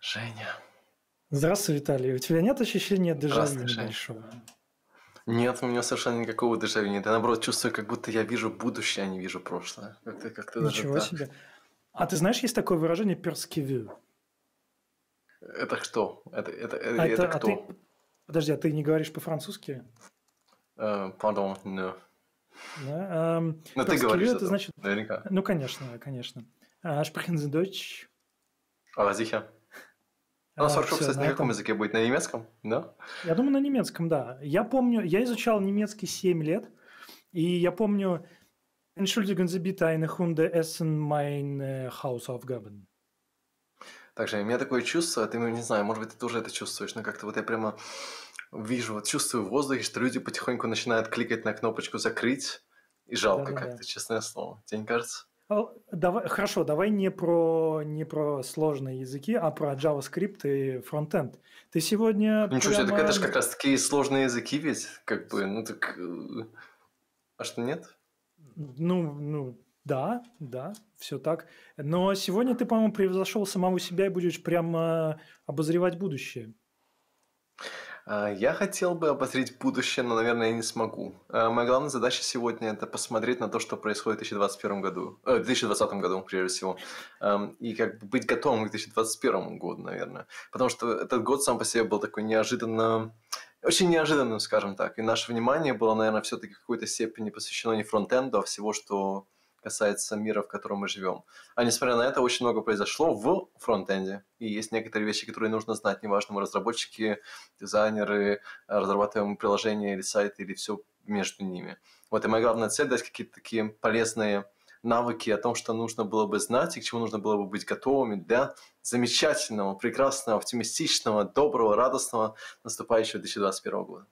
Женя. Здравствуй, Виталий. У тебя нет ощущения дежавю большого? Нет, у меня совершенно никакого дежавю нет. Я, наоборот, чувствую, как будто я вижу будущее, а не вижу прошлое. Как-то, как-то Ничего даже себе. А ты знаешь, есть такое выражение «перскивю»? Это что? Э, а это, это, а это, кто? А ты... Подожди, а ты не говоришь по-французски? Пардон, э, uh, no. Да, um, Но ты говоришь это, значит... Наверняка. Ну, конечно, конечно. Uh, sprechen Sie Але А Ну, 46 все, на каком этом... языке будет? На немецком? Да? Я думаю, на немецком, да. Я помню, я изучал немецкий 7 лет, и я помню Entschuldigen Sie bitte eine Hunde essen meine äh, Hausaufgaben. Также у меня такое чувство, ты, ну, не знаю, может быть, ты тоже это чувствуешь, но как-то вот я прямо вижу, вот чувствую в воздухе, что люди потихоньку начинают кликать на кнопочку «закрыть», и жалко да, да, как-то, да. честное слово. Тебе не кажется? А, давай, хорошо, давай не про, не про сложные языки, а про JavaScript и фронтенд. Ты сегодня... Ну прямо... что, это же как раз такие сложные языки ведь, как бы, ну так... Э, а что, нет? Ну, ну, да, да, все так. Но сегодня ты, по-моему, превзошел самого себя и будешь прямо обозревать будущее. А, я хотел бы обозреть будущее, но, наверное, я не смогу. А, моя главная задача сегодня – это посмотреть на то, что происходит в 2021 году, э, 2020 году, прежде всего, и как бы быть готовым к 2021 году, наверное. Потому что этот год сам по себе был такой неожиданно очень неожиданным, скажем так. И наше внимание было, наверное, все-таки в какой-то степени посвящено не фронтенду, а всего, что касается мира, в котором мы живем. А несмотря на это, очень много произошло в фронтенде. И есть некоторые вещи, которые нужно знать, неважно, мы разработчики, дизайнеры, разрабатываем приложение или сайт или все между ними. Вот и моя главная цель – дать какие-то такие полезные навыки о том, что нужно было бы знать и к чему нужно было бы быть готовыми для замечательного, прекрасного, оптимистичного, доброго, радостного наступающего 2021 года.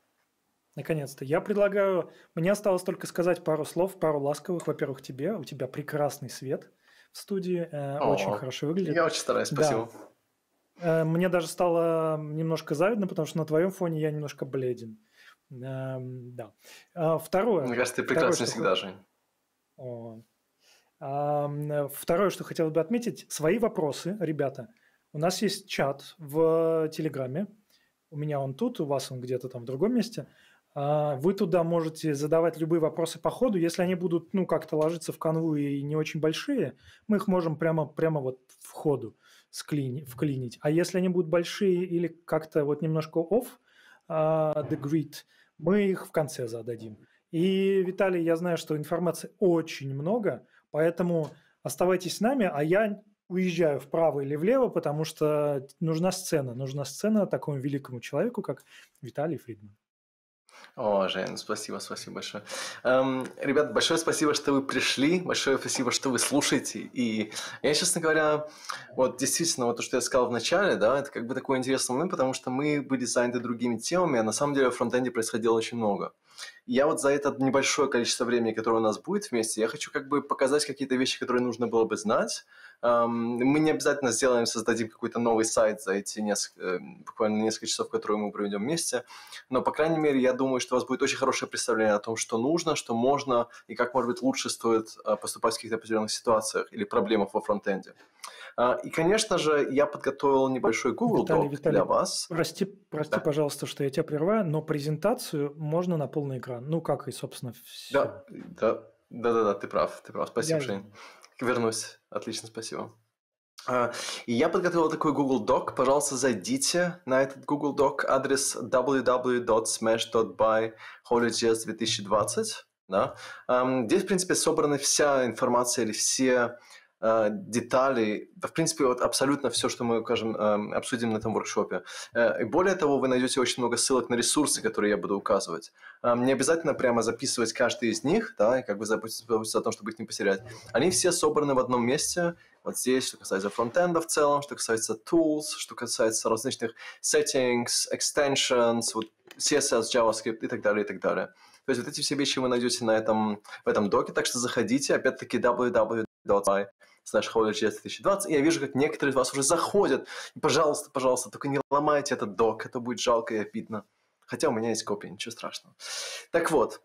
Наконец-то. Я предлагаю... Мне осталось только сказать пару слов, пару ласковых. Во-первых, тебе. У тебя прекрасный свет в студии. Э, О, очень хорошо выглядит. Я очень стараюсь, спасибо. Да. Э, мне даже стало немножко завидно, потому что на твоем фоне я немножко бледен. Э, да. А, второе. Мне кажется, ты прекрасный второе, всегда, что... Жень. О. А, второе, что хотел бы отметить, свои вопросы, ребята. У нас есть чат в Телеграме. У меня он тут, у вас он где-то там в другом месте – а, вы туда можете задавать любые вопросы по ходу. Если они будут, ну, как-то ложиться в канву и не очень большие, мы их можем прямо, прямо вот в ходу склини, вклинить. А если они будут большие или как-то вот немножко off а, the grid, мы их в конце зададим. И, Виталий, я знаю, что информации очень много, поэтому оставайтесь с нами, а я уезжаю вправо или влево, потому что нужна сцена, нужна сцена такому великому человеку, как Виталий Фридман. О, Жень, спасибо, спасибо большое. Эм, ребят, большое спасибо, что вы пришли, большое спасибо, что вы слушаете. И я, честно говоря, вот действительно, вот то, что я сказал в начале, да, это как бы такой интересный момент, потому что мы были заняты другими темами, а на самом деле в фронтенде происходило очень много. я вот за это небольшое количество времени, которое у нас будет вместе, я хочу как бы показать какие-то вещи, которые нужно было бы знать, мы не обязательно сделаем, создадим какой-то новый сайт за эти несколько, э, буквально несколько часов, которые мы проведем вместе, но, по крайней мере, я думаю, что у вас будет очень хорошее представление о том, что нужно, что можно и как, может быть, лучше стоит э, поступать в каких-то определенных ситуациях или проблемах во фронтенде. А, и, конечно же, я подготовил небольшой Google Виталий, Doc Виталий, для вас. Прости, прости да. пожалуйста, что я тебя прерываю, но презентацию можно на полный экран. Ну, как и, собственно, все. Да, да, да, да, да ты прав, ты прав. Спасибо, я... Жень. Вернусь. Отлично, спасибо. А, и я подготовил такой Google Doc. Пожалуйста, зайдите на этот Google Doc. Адрес www.smash.by HolyJazz 2020. Да? Здесь, в принципе, собрана вся информация или все Э, детали, да, в принципе, вот абсолютно все, что мы, скажем, эм, обсудим на этом воркшопе. Э, и более того, вы найдете очень много ссылок на ресурсы, которые я буду указывать. Эм, не обязательно прямо записывать каждый из них, да, и как бы заботиться о том, чтобы их не потерять. Они все собраны в одном месте, вот здесь, что касается фронтенда в целом, что касается tools, что касается различных settings, extensions, вот CSS, JavaScript и так далее, и так далее. То есть вот эти все вещи вы найдете на этом, в этом доке, так что заходите, опять-таки, www.by с нашей 2020, и я вижу, как некоторые из вас уже заходят. И, пожалуйста, пожалуйста, только не ломайте этот док, это будет жалко и обидно. Хотя у меня есть копия, ничего страшного. Так вот,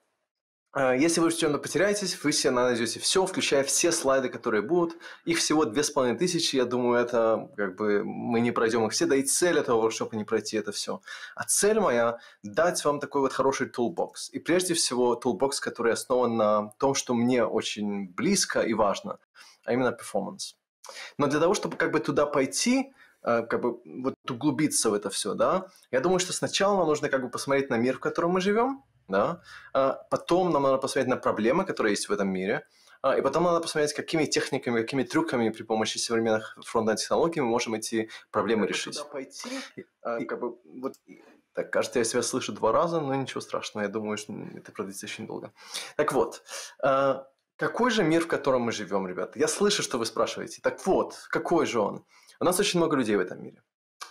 э, если вы что-то потеряетесь, вы себе найдете все, включая все слайды, которые будут. Их всего две с половиной тысячи, я думаю, это как бы мы не пройдем их все, да и цель этого воркшопа не пройти это все. А цель моя – дать вам такой вот хороший тулбокс. И прежде всего тулбокс, который основан на том, что мне очень близко и важно – а именно performance Но для того, чтобы как бы туда пойти, э, как бы вот углубиться в это все, да, я думаю, что сначала нам нужно как бы посмотреть на мир, в котором мы живем, да, а потом нам надо посмотреть на проблемы, которые есть в этом мире, а, и потом надо посмотреть, какими техниками, какими трюками при помощи современных фронтенд технологий мы можем эти проблемы как решить. Туда пойти, и, а, как бы, вот... Так, кажется, я себя слышу два раза, но ничего страшного. Я думаю, что это продлится очень долго. Так вот, а, какой же мир, в котором мы живем, ребята? Я слышу, что вы спрашиваете. Так вот, какой же он? У нас очень много людей в этом мире.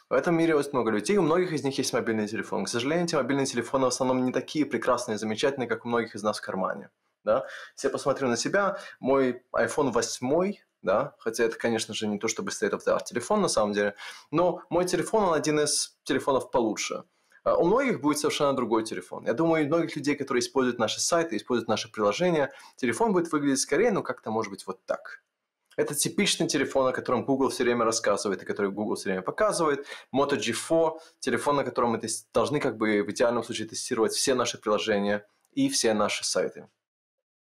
В этом мире очень много людей, у многих из них есть мобильный телефон. К сожалению, эти мобильные телефоны в основном не такие прекрасные и замечательные, как у многих из нас в кармане. Да? Если я посмотрю на себя, мой iPhone 8, да, хотя это, конечно же, не то чтобы стоит of the art телефон на самом деле, но мой телефон, он один из телефонов получше – Э, у многих будет совершенно другой телефон. Я думаю, у многих людей, которые используют наши сайты, используют наши приложения, телефон будет выглядеть скорее, ну, как-то, может быть, вот так. Это типичный телефон, о котором Google все время рассказывает и который Google все время показывает. Moto G4 – телефон, на котором мы должны как бы в идеальном случае тестировать все наши приложения и все наши сайты.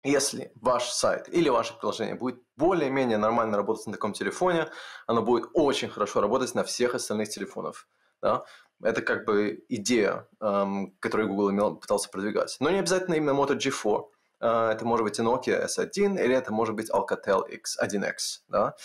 Если ваш сайт или ваше приложение будет более-менее нормально работать на таком телефоне, оно будет очень хорошо работать на всех остальных телефонах. Да? Это как бы идея, эм, которую Google имел, пытался продвигать. Но не обязательно именно Moto G4. Э, это может быть и Nokia S1, или это может быть Alcatel X, 1X. Да?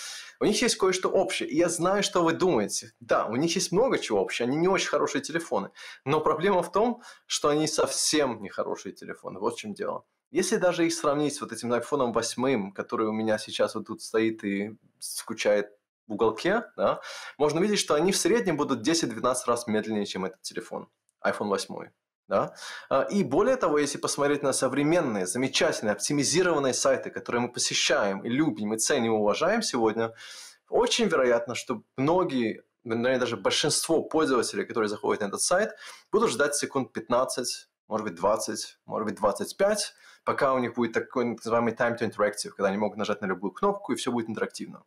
У них есть кое-что общее. И я знаю, что вы думаете. Да, у них есть много чего общего. Они не очень хорошие телефоны. Но проблема в том, что они совсем не хорошие телефоны. Вот в чем дело. Если даже их сравнить с вот этим iPhone 8, который у меня сейчас вот тут стоит и скучает в уголке, да, можно видеть, что они в среднем будут 10-12 раз медленнее, чем этот телефон, iPhone 8. Да? А, и более того, если посмотреть на современные, замечательные, оптимизированные сайты, которые мы посещаем и любим, и ценим, и уважаем сегодня, очень вероятно, что многие, наверное, даже большинство пользователей, которые заходят на этот сайт, будут ждать секунд 15, может быть 20, может быть 25, пока у них будет такой называемый time to interactive, когда они могут нажать на любую кнопку, и все будет интерактивно.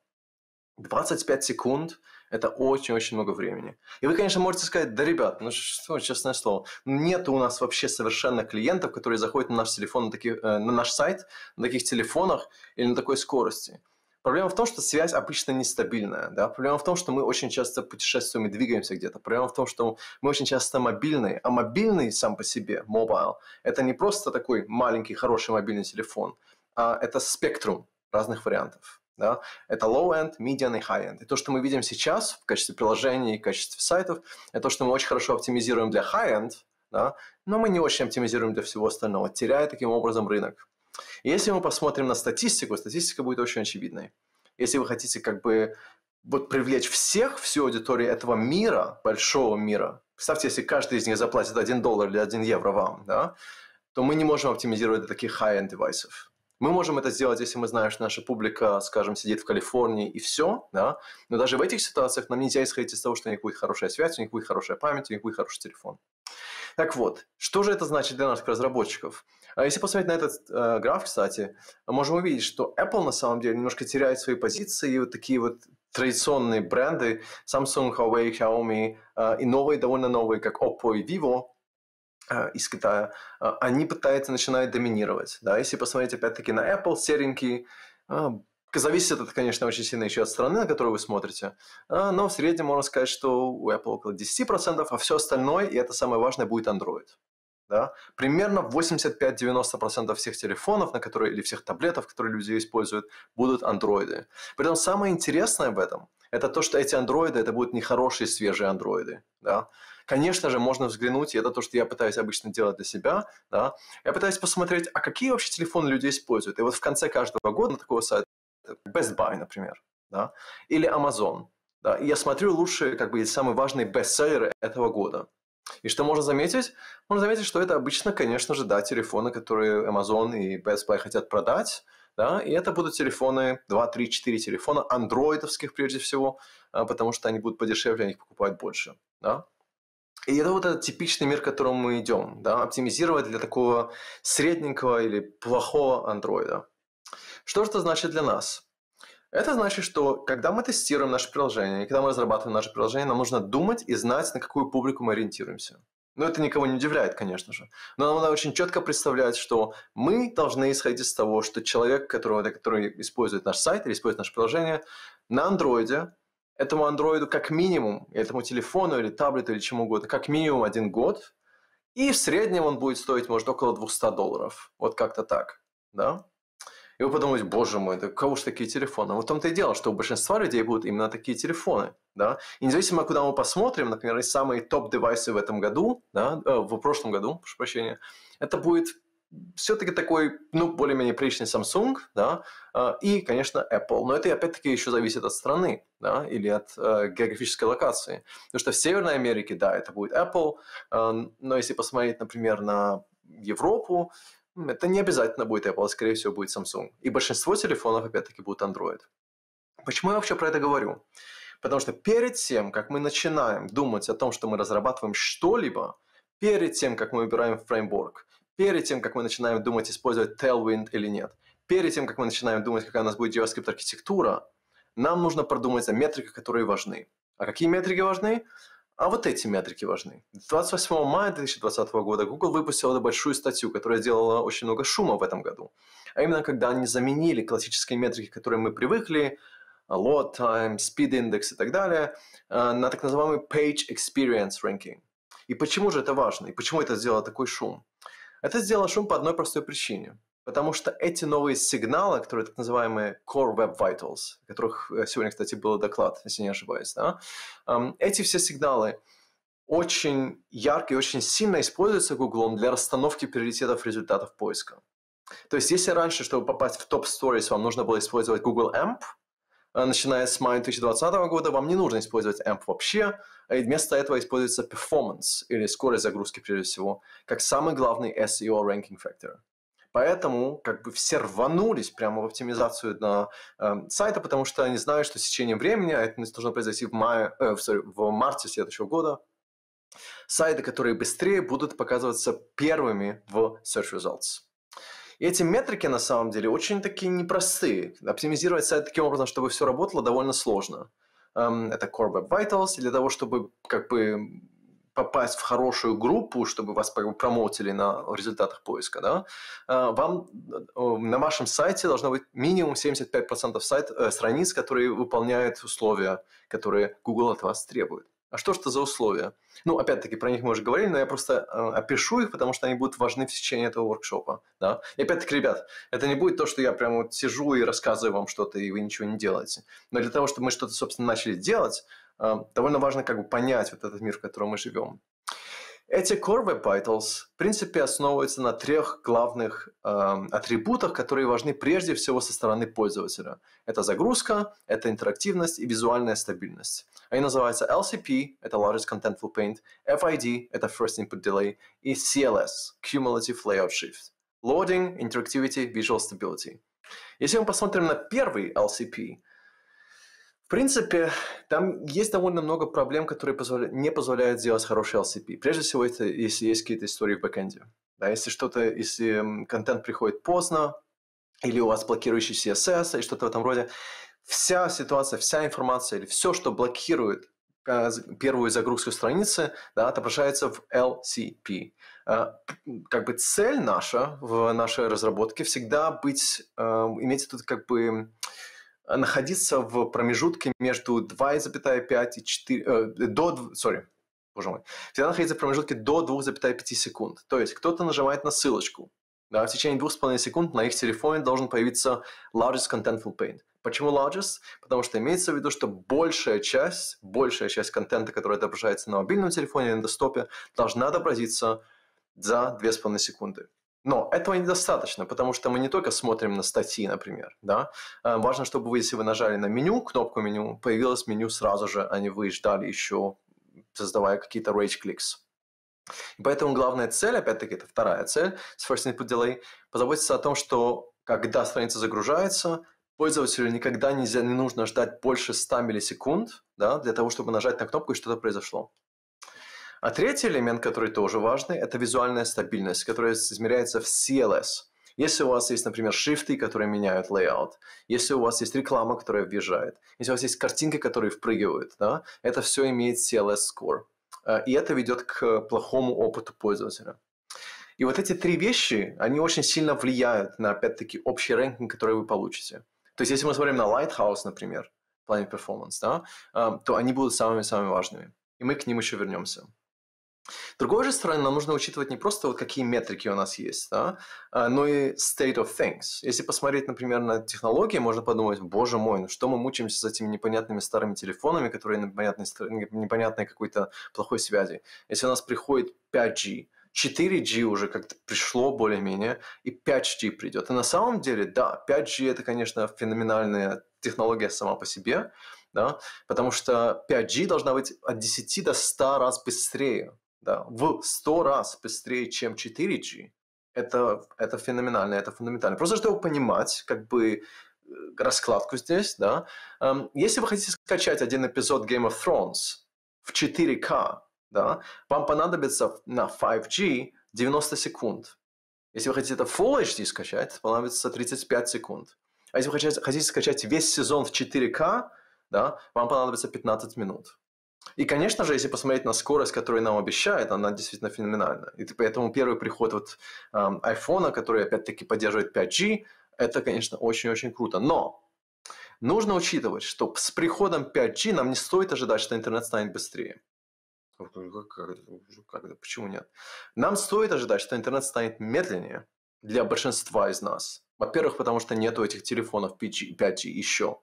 25 секунд – это очень-очень много времени. И вы, конечно, можете сказать, да, ребят, ну что, честное слово, нет у нас вообще совершенно клиентов, которые заходят на наш, телефон, на, таких, э, на наш сайт на таких телефонах или на такой скорости. Проблема в том, что связь обычно нестабильная. Да? Проблема в том, что мы очень часто путешествуем и двигаемся где-то. Проблема в том, что мы очень часто мобильные. А мобильный сам по себе, mobile, это не просто такой маленький, хороший мобильный телефон, а это спектрум разных вариантов. Да? Это low-end, median и high-end. И то, что мы видим сейчас в качестве приложений, в качестве сайтов, это то, что мы очень хорошо оптимизируем для high-end, да? но мы не очень оптимизируем для всего остального, теряя таким образом рынок. И если мы посмотрим на статистику, статистика будет очень очевидной. Если вы хотите как бы вот привлечь всех, всю аудиторию этого мира, большого мира, представьте, если каждый из них заплатит 1 доллар или 1 евро вам, да, то мы не можем оптимизировать для таких high-end девайсов. Мы можем это сделать, если мы знаем, что наша публика, скажем, сидит в Калифорнии и все, да, но даже в этих ситуациях нам нельзя исходить из того, что у них будет хорошая связь, у них будет хорошая память, у них будет хороший телефон. Так вот, что же это значит для наших разработчиков? А если посмотреть на этот э, граф, кстати, можем увидеть, что Apple на самом деле немножко теряет свои позиции, и вот такие вот традиционные бренды Samsung, Huawei, Xiaomi э, и новые, довольно новые, как Oppo и Vivo, Э, из Китая, э, они пытаются начинать доминировать. Да? Если посмотреть опять-таки на Apple, серенький, э, зависит это, конечно, очень сильно еще от страны, на которую вы смотрите, но в среднем можно сказать, что у Apple около 10%, а все остальное, и это самое важное, будет Android. Да? Примерно 85-90% всех телефонов, на которые, или всех таблетов, которые люди используют, будут андроиды. При этом самое интересное в этом, это то, что эти андроиды, это будут не хорошие свежие андроиды. Да? Конечно же, можно взглянуть, и это то, что я пытаюсь обычно делать для себя, да? я пытаюсь посмотреть, а какие вообще телефоны люди используют. И вот в конце каждого года на такого сайта, Best Buy, например, да? или Amazon, да? и я смотрю лучшие, как бы, самые важные бестселлеры этого года. И что можно заметить? Можно заметить, что это обычно, конечно же, да, телефоны, которые Amazon и Best Buy хотят продать, да, и это будут телефоны, 2, 3, 4 телефона, андроидовских прежде всего, а, потому что они будут подешевле, они их покупают больше, да. И это вот этот типичный мир, к которому мы идем, да, оптимизировать для такого средненького или плохого андроида. Что же это значит для нас? Это значит, что когда мы тестируем наше приложение, когда мы разрабатываем наше приложение, нам нужно думать и знать, на какую публику мы ориентируемся. Но ну, это никого не удивляет, конечно же. Но нам надо очень четко представлять, что мы должны исходить из того, что человек, который, который использует наш сайт или использует наше приложение, на андроиде, этому андроиду как минимум, этому телефону или таблету или чему угодно, как минимум один год, и в среднем он будет стоить, может, около 200 долларов. Вот как-то так, да? И вы подумаете, боже мой, да кого же такие телефоны? Вот в том-то и дело, что у большинства людей будут именно такие телефоны. Да? И независимо, куда мы посмотрим, например, самые топ-девайсы в этом году, да, э, в прошлом году, прошу прощения, это будет все-таки такой, ну, более-менее приличный Samsung, да, э, и, конечно, Apple. Но это, опять-таки, еще зависит от страны, да, или от э, географической локации. Потому что в Северной Америке, да, это будет Apple, э, но если посмотреть, например, на Европу, это не обязательно будет Apple, а скорее всего будет Samsung. И большинство телефонов, опять-таки, будут Android. Почему я вообще про это говорю? Потому что перед тем, как мы начинаем думать о том, что мы разрабатываем что-либо, перед тем, как мы выбираем фреймворк, перед тем, как мы начинаем думать, использовать Tailwind или нет, перед тем, как мы начинаем думать, какая у нас будет JavaScript-архитектура, нам нужно продумать за метрики, которые важны. А какие метрики важны? А вот эти метрики важны. 28 мая 2020 года Google выпустила большую статью, которая делала очень много шума в этом году. А именно, когда они заменили классические метрики, к которым мы привыкли, load time, speed index и так далее, э, на так называемый page experience ranking. И почему же это важно? И почему это сделало такой шум? Это сделало шум по одной простой причине. Потому что эти новые сигналы, которые так называемые Core Web Vitals, о которых э, сегодня, кстати, был доклад, если не ошибаюсь, да, эм, эти все сигналы очень ярко и очень сильно используются Гуглом для расстановки приоритетов результатов поиска. То есть, если раньше, чтобы попасть в топ Stories, вам нужно было использовать Google AMP, э, начиная с мая 2020 года, вам не нужно использовать AMP вообще, э, и вместо этого используется performance, или скорость загрузки прежде всего, как самый главный SEO ranking factor. Поэтому как бы все рванулись прямо в оптимизацию на, э, сайта, потому что они знают, что с течением времени, а это должно произойти в, мае, э, sorry, в марте следующего года, сайты, которые быстрее будут показываться первыми в search results. И эти метрики, на самом деле, очень такие непростые. Оптимизировать сайт таким образом, чтобы все работало, довольно сложно. Эм, это Core Web Vitals, для того, чтобы как бы попасть в хорошую группу, чтобы вас промоутили на результатах поиска, да, э, вам э, на вашем сайте должно быть минимум 75% сайт, э, страниц, которые выполняют условия, которые Google от вас требует. А что же это за условия? Ну, опять-таки, про них мы уже говорили, но я просто э, опишу их, потому что они будут важны в течение этого воркшопа. Да? И опять-таки, ребят, это не будет то, что я прямо вот сижу и рассказываю вам что-то, и вы ничего не делаете. Но для того, чтобы мы что-то, собственно, начали делать, Э, довольно важно как бы понять вот этот мир, в котором мы живем. Эти Core Web Vitals, в принципе, основываются на трех главных э, атрибутах, которые важны прежде всего со стороны пользователя. Это загрузка, это интерактивность и визуальная стабильность. Они называются LCP, это Largest Contentful Paint, FID, это First Input Delay, и CLS, Cumulative Layout Shift. Loading, Interactivity, Visual Stability. Если мы посмотрим на первый LCP – в принципе, там есть довольно много проблем, которые позволя... не позволяют сделать хороший LCP. Прежде всего, это если есть какие-то истории в бэкэнде. Да, если что-то, если контент приходит поздно, или у вас блокирующий CSS, и что-то в этом роде, вся ситуация, вся информация или все, что блокирует э, первую загрузку страницы, да, отображается в LCP. Э, как бы цель наша в нашей разработке всегда быть, э, иметь тут как бы Э, находиться в промежутке между 2,5 и 4... Э, до, sorry, боже мой. Всегда находиться в промежутке до 2,5 секунд. То есть кто-то нажимает на ссылочку, да, в течение 2,5 секунд на их телефоне должен появиться largest contentful paint. Почему largest? Потому что имеется в виду, что большая часть, большая часть контента, который отображается на мобильном телефоне или на десктопе, должна отобразиться за 2,5 секунды. Но этого недостаточно, потому что мы не только смотрим на статьи, например. Да? Э, важно, чтобы вы, если вы нажали на меню, кнопку меню, появилось меню сразу же, а не вы ждали еще, создавая какие-то rage clicks. поэтому главная цель, опять-таки, это вторая цель с First Input Delay, позаботиться о том, что когда страница загружается, пользователю никогда нельзя, не нужно ждать больше 100 миллисекунд да, для того, чтобы нажать на кнопку и что-то произошло. А третий элемент, который тоже важный, это визуальная стабильность, которая измеряется в CLS. Если у вас есть, например, шрифты, которые меняют layout, если у вас есть реклама, которая въезжает, если у вас есть картинки, которые впрыгивают, да, это все имеет CLS score. А, и это ведет к плохому опыту пользователя. И вот эти три вещи, они очень сильно влияют на, опять-таки, общий рейтинг, который вы получите. То есть, если мы смотрим на Lighthouse, например, в плане performance, да, а, то они будут самыми-самыми важными. И мы к ним еще вернемся. С другой же стороны, нам нужно учитывать не просто вот какие метрики у нас есть, да, а, но и state of things. Если посмотреть, например, на технологии, можно подумать, боже мой, ну что мы мучаемся с этими непонятными старыми телефонами, которые непонятные непонятной какой-то плохой связи. Если у нас приходит 5G, 4G уже как-то пришло более-менее, и 5G придет. И на самом деле, да, 5G это, конечно, феноменальная технология сама по себе, да, потому что 5G должна быть от 10 до 100 раз быстрее, да, в 100 раз быстрее, чем 4G, это, это феноменально, это фундаментально. Просто чтобы понимать, как бы э, раскладку здесь, да. Эм, если вы хотите скачать один эпизод Game of Thrones в 4К, да, вам понадобится на 5G 90 секунд. Если вы хотите это Full HD скачать, понадобится 35 секунд. А если вы хотите, хотите скачать весь сезон в 4К, да, вам понадобится 15 минут. И, конечно же, если посмотреть на скорость, которую нам обещают, она действительно феноменальна. И поэтому первый приход вот эм, iPhone, который опять-таки поддерживает 5G, это, конечно, очень-очень круто. Но нужно учитывать, что с приходом 5G нам не стоит ожидать, что интернет станет быстрее. Ну как, как, ну почему нет? Нам стоит ожидать, что интернет станет медленнее для большинства из нас. Во-первых, потому что нету этих телефонов 5G, 5G еще.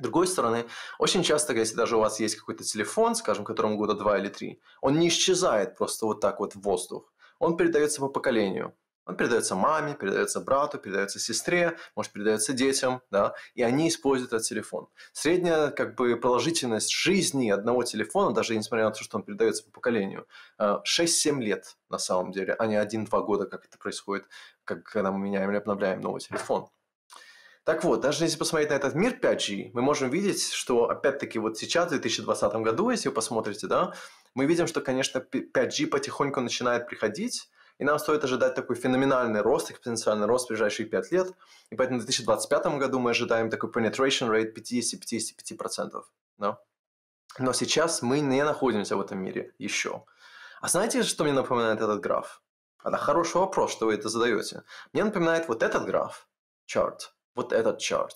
С другой стороны, очень часто, если даже у вас есть какой-то телефон, скажем, которому года два или три, он не исчезает просто вот так вот в воздух. Он передается по поколению. Он передается маме, передается брату, передается сестре, может, передается детям, да, и они используют этот телефон. Средняя, как бы, продолжительность жизни одного телефона, даже несмотря на то, что он передается по поколению, 6-7 э, лет на самом деле, а не 1-2 года, как это происходит, как, когда мы меняем или обновляем новый телефон. Так вот, даже если посмотреть на этот мир 5G, мы можем видеть, что опять-таки вот сейчас, в 2020 году, если вы посмотрите, да, мы видим, что, конечно, 5G потихоньку начинает приходить, и нам стоит ожидать такой феноменальный рост, экспоненциальный рост в ближайшие 5 лет. И поэтому в 2025 году мы ожидаем такой penetration rate 50-55%. Да? Но сейчас мы не находимся в этом мире еще. А знаете, что мне напоминает этот граф? Это а, хороший вопрос, что вы это задаете. Мне напоминает вот этот граф, чарт, вот этот chart.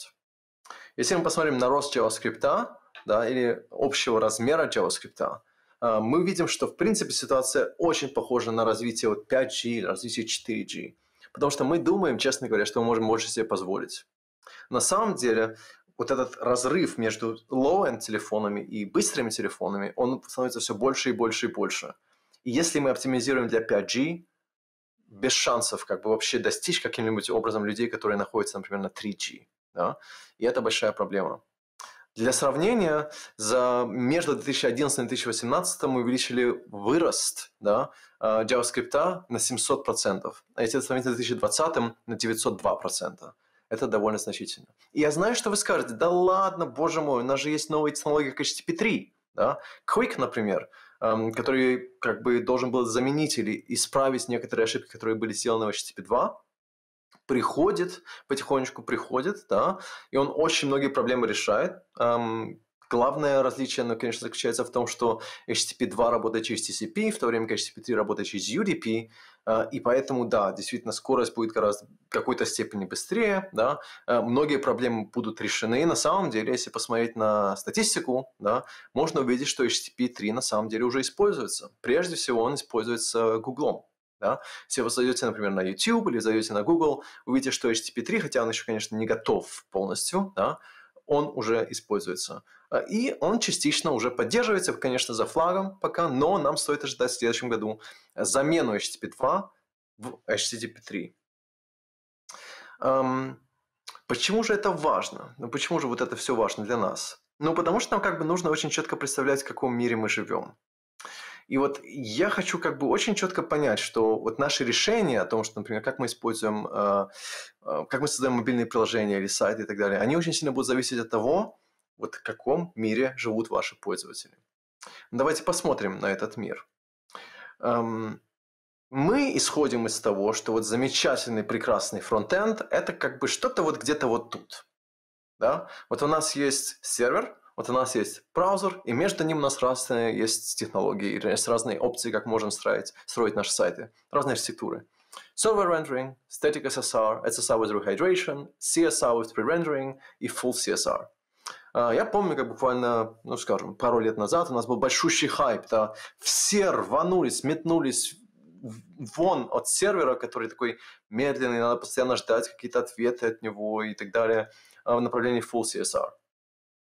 Если мы посмотрим на рост JavaScript, да, или общего размера JavaScript, а, мы видим, что в принципе ситуация очень похожа на развитие вот 5G, развитие 4G. Потому что мы думаем, честно говоря, что мы можем больше себе позволить. На самом деле, вот этот разрыв между low-end телефонами и быстрыми телефонами, он становится все больше и больше и больше. И если мы оптимизируем для 5G, без шансов как бы вообще достичь каким-нибудь образом людей, которые находятся, например, на 3G. Да? И это большая проблема. Для сравнения, за между 2011 и 2018 мы увеличили вырост да, э, JavaScript на 700%, а если сравнить с 2020 на 902%. Это довольно значительно. И я знаю, что вы скажете, да ладно, боже мой, у нас же есть новые технологии, как HTTP 3. Да? Quick, например, Эм, который как бы должен был заменить или исправить некоторые ошибки, которые были сделаны в HTTP 2, приходит, потихонечку приходит, да, и он очень многие проблемы решает. Эм, Главное различие, оно, конечно, заключается в том, что HTTP 2 работает через TCP, в то время как HTTP 3 работает через UDP, э, и поэтому, да, действительно, скорость будет гораздо в какой-то степени быстрее, да, э, многие проблемы будут решены. На самом деле, если посмотреть на статистику, да, можно увидеть, что HTTP 3 на самом деле уже используется. Прежде всего, он используется Google. Да? Если вы зайдете, например, на YouTube или зайдете на Google, увидите, что HTTP 3, хотя он еще, конечно, не готов полностью, да, он уже используется. Э, и он частично уже поддерживается, конечно, за флагом пока, но нам стоит ожидать в следующем году замену HTTP 2 в HTTP 3. Эм, почему же это важно? Ну почему же вот это все важно для нас? Ну потому что нам как бы нужно очень четко представлять, в каком мире мы живем. И вот я хочу как бы очень четко понять, что вот наши решения о том, что, например, как мы используем, э, э, как мы создаем мобильные приложения или сайты и так далее, они очень сильно будут зависеть от того, вот в каком мире живут ваши пользователи. Давайте посмотрим на этот мир. Эм, мы исходим из того, что вот замечательный, прекрасный фронтенд – это как бы что-то вот где-то вот тут. Да? Вот у нас есть сервер, вот у нас есть браузер, и между ним у нас разные есть технологии, есть разные опции, как можем строить, строить наши сайты, разные архитектуры. Server rendering, static SSR, SSR with rehydration, CSR with pre-rendering и full CSR. А, я помню, как буквально, ну, скажем, пару лет назад у нас был большущий хайп, да, все рванулись, метнулись вон от сервера, который такой медленный, надо постоянно ждать какие-то ответы от него и так далее а, в направлении full CSR.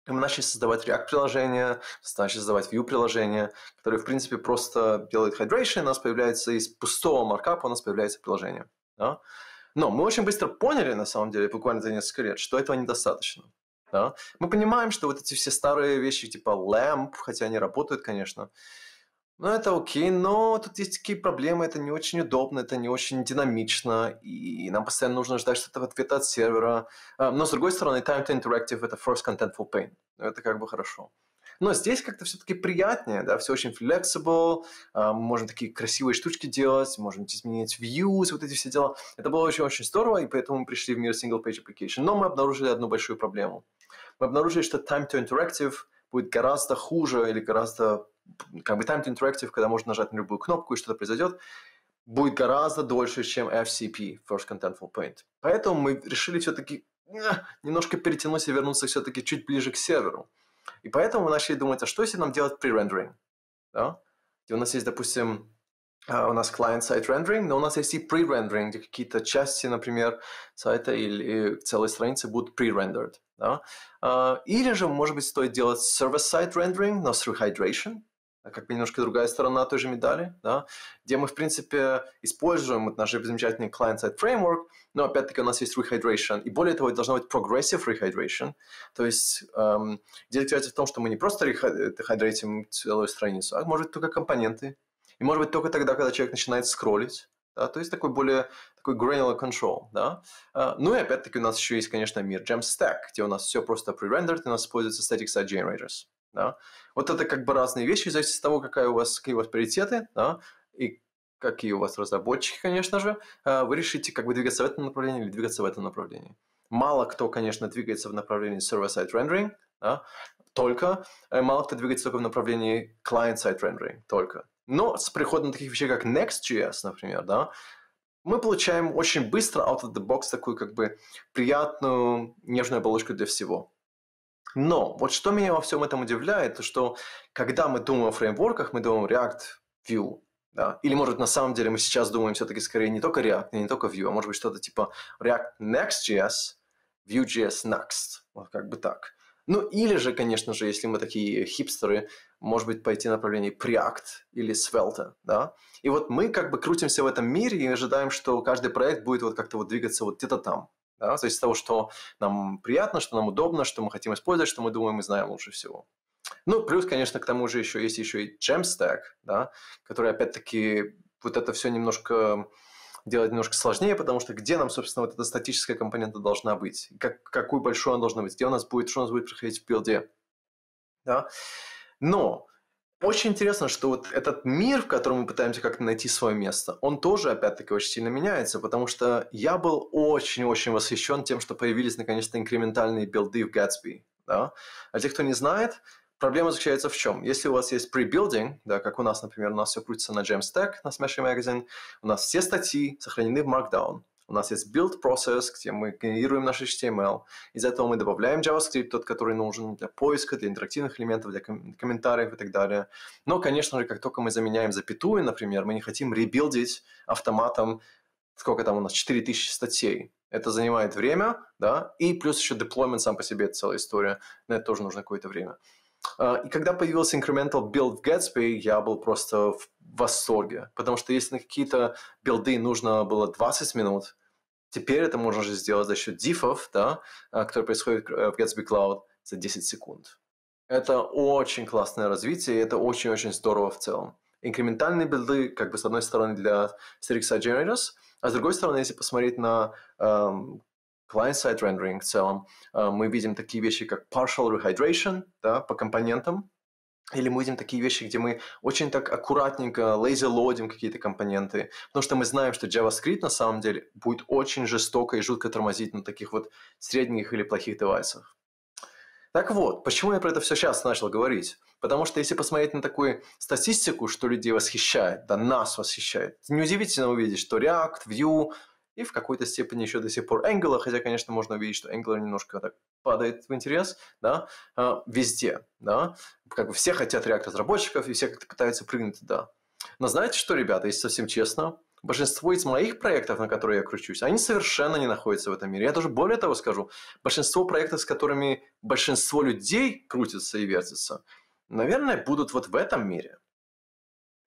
И мы начали создавать react приложения, начали создавать vue приложения, которые в принципе, просто делают hydration, у нас появляется из пустого маркапа, у нас появляется приложение. Да? Но мы очень быстро поняли, на самом деле, буквально за несколько лет, что этого недостаточно. Да? Мы понимаем, что вот эти все старые вещи типа LAMP, хотя они работают, конечно, ну, это окей, но тут есть такие проблемы, это не очень удобно, это не очень динамично, и нам постоянно нужно ждать что-то в ответ от сервера. А, но, с другой стороны, Time to Interactive — это first contentful pain. Это как бы хорошо. Но здесь как-то все-таки приятнее, да, все очень flexible, а, мы можем такие красивые штучки делать, можем изменять views, вот эти все дела. Это было очень-очень здорово, и поэтому мы пришли в мир single page application. Но мы обнаружили одну большую проблему. Мы обнаружили, что Time to Interactive будет гораздо хуже или гораздо как бы Time to Interactive, когда можно нажать на любую кнопку и что-то произойдет, будет гораздо дольше, чем FCP, First Contentful Paint. Поэтому мы решили все-таки а, немножко перетянуться и вернуться все-таки чуть ближе к серверу. И поэтому мы начали думать, а что если нам делать pre-rendering? Да? Где у нас есть, допустим, а, у нас client-side rendering, но у нас есть и pre-rendering, где какие-то части, например, сайта или целой страницы будут pre-rendered. Да? А, или же, может быть, стоит делать server-side rendering, но с rehydration, а как бы немножко другая сторона той же медали, да, где мы, в принципе, используем наш замечательный client-side framework, но, опять-таки, у нас есть rehydration, и более того, должна быть progressive rehydration, то есть эм, где в том, что мы не просто рехайдрейтим целую страницу, а, может быть, только компоненты, и, может быть, только тогда, когда человек начинает скроллить, да, то есть такой более такой granular control, да. Uh, ну и опять-таки у нас еще есть, конечно, мир Jamstack, где у нас все просто pre-rendered, и у нас используются static site generators. Да? Вот это как бы разные вещи, в зависимости от того, какая у вас, какие у вас приоритеты, да, и какие у вас разработчики, конечно же, э, вы решите, как бы двигаться в этом направлении или двигаться в этом направлении. Мало кто, конечно, двигается в направлении server-side rendering, да, только, э, мало кто двигается только в направлении client-side rendering, только. Но с приходом таких вещей, как Next.js, например, да, мы получаем очень быстро out of the box такую как бы приятную нежную оболочку для всего. Но вот что меня во всем этом удивляет, то что когда мы думаем о фреймворках, мы думаем React, Vue, да? Или, может, на самом деле мы сейчас думаем все-таки скорее не только React, не только Vue, а может быть что-то типа React Next.js, Vue.js Next. Вот как бы так. Ну, или же, конечно же, если мы такие хипстеры, может быть, пойти в направлении Preact или Svelte, да? И вот мы как бы крутимся в этом мире и ожидаем, что каждый проект будет вот как-то вот двигаться вот где-то там, да, зависит от того, что нам приятно, что нам удобно, что мы хотим использовать, что мы думаем и знаем лучше всего. Ну, плюс, конечно, к тому же еще есть еще и Jamstack, да, который, опять-таки, вот это все немножко делать немножко сложнее, потому что где нам, собственно, вот эта статическая компонента должна быть? Как, какую большую она должна быть? Где у нас будет, что у нас будет происходить в билде? Да? Но очень интересно, что вот этот мир, в котором мы пытаемся как-то найти свое место, он тоже, опять-таки, очень сильно меняется, потому что я был очень-очень восхищен тем, что появились, наконец-то, инкрементальные билды в Gatsby. Да? А те, кто не знает, проблема заключается в чем? Если у вас есть pre-building, да, как у нас, например, у нас все крутится на Jamstack, на Smashing Magazine, у нас все статьи сохранены в Markdown. У нас есть build process, где мы генерируем наш HTML. Из этого мы добавляем JavaScript, тот, который нужен для поиска, для интерактивных элементов, для ком- комментариев и так далее. Но, конечно же, как только мы заменяем запятую, например, мы не хотим ребилдить автоматом, сколько там у нас, 4000 статей. Это занимает время, да, и плюс еще деплоймент сам по себе, это целая история. На это тоже нужно какое-то время. А, и когда появился incremental build в Gatsby, я был просто в восторге, потому что если на какие-то билды нужно было 20 минут, теперь это можно же сделать за счет дифов, да, а, которые происходят э, в Gatsby Cloud за 10 секунд. Это очень классное развитие, и это очень-очень здорово в целом. Инкрементальные билды, как бы, с одной стороны, для Sterixa Generators, а с другой стороны, если посмотреть на эм, client-side rendering в целом, э, мы видим такие вещи, как partial rehydration да, по компонентам, или мы видим такие вещи, где мы очень так аккуратненько лейзер-лодим какие-то компоненты, потому что мы знаем, что JavaScript на самом деле будет очень жестоко и жутко тормозить на таких вот средних или плохих девайсах. Так вот, почему я про это все сейчас начал говорить? Потому что если посмотреть на такую статистику, что людей восхищает, да нас восхищает, неудивительно увидеть, что React, Vue, и в какой-то степени еще до сих пор Энгела, хотя, конечно, можно увидеть, что Энгела немножко так падает в интерес, да, а, везде, да, как бы все хотят React-разработчиков, и все как-то пытаются прыгнуть туда. Но знаете что, ребята, если совсем честно, большинство из моих проектов, на которые я кручусь, они совершенно не находятся в этом мире. Я даже более того скажу, большинство проектов, с которыми большинство людей крутится и вертится, наверное, будут вот в этом мире.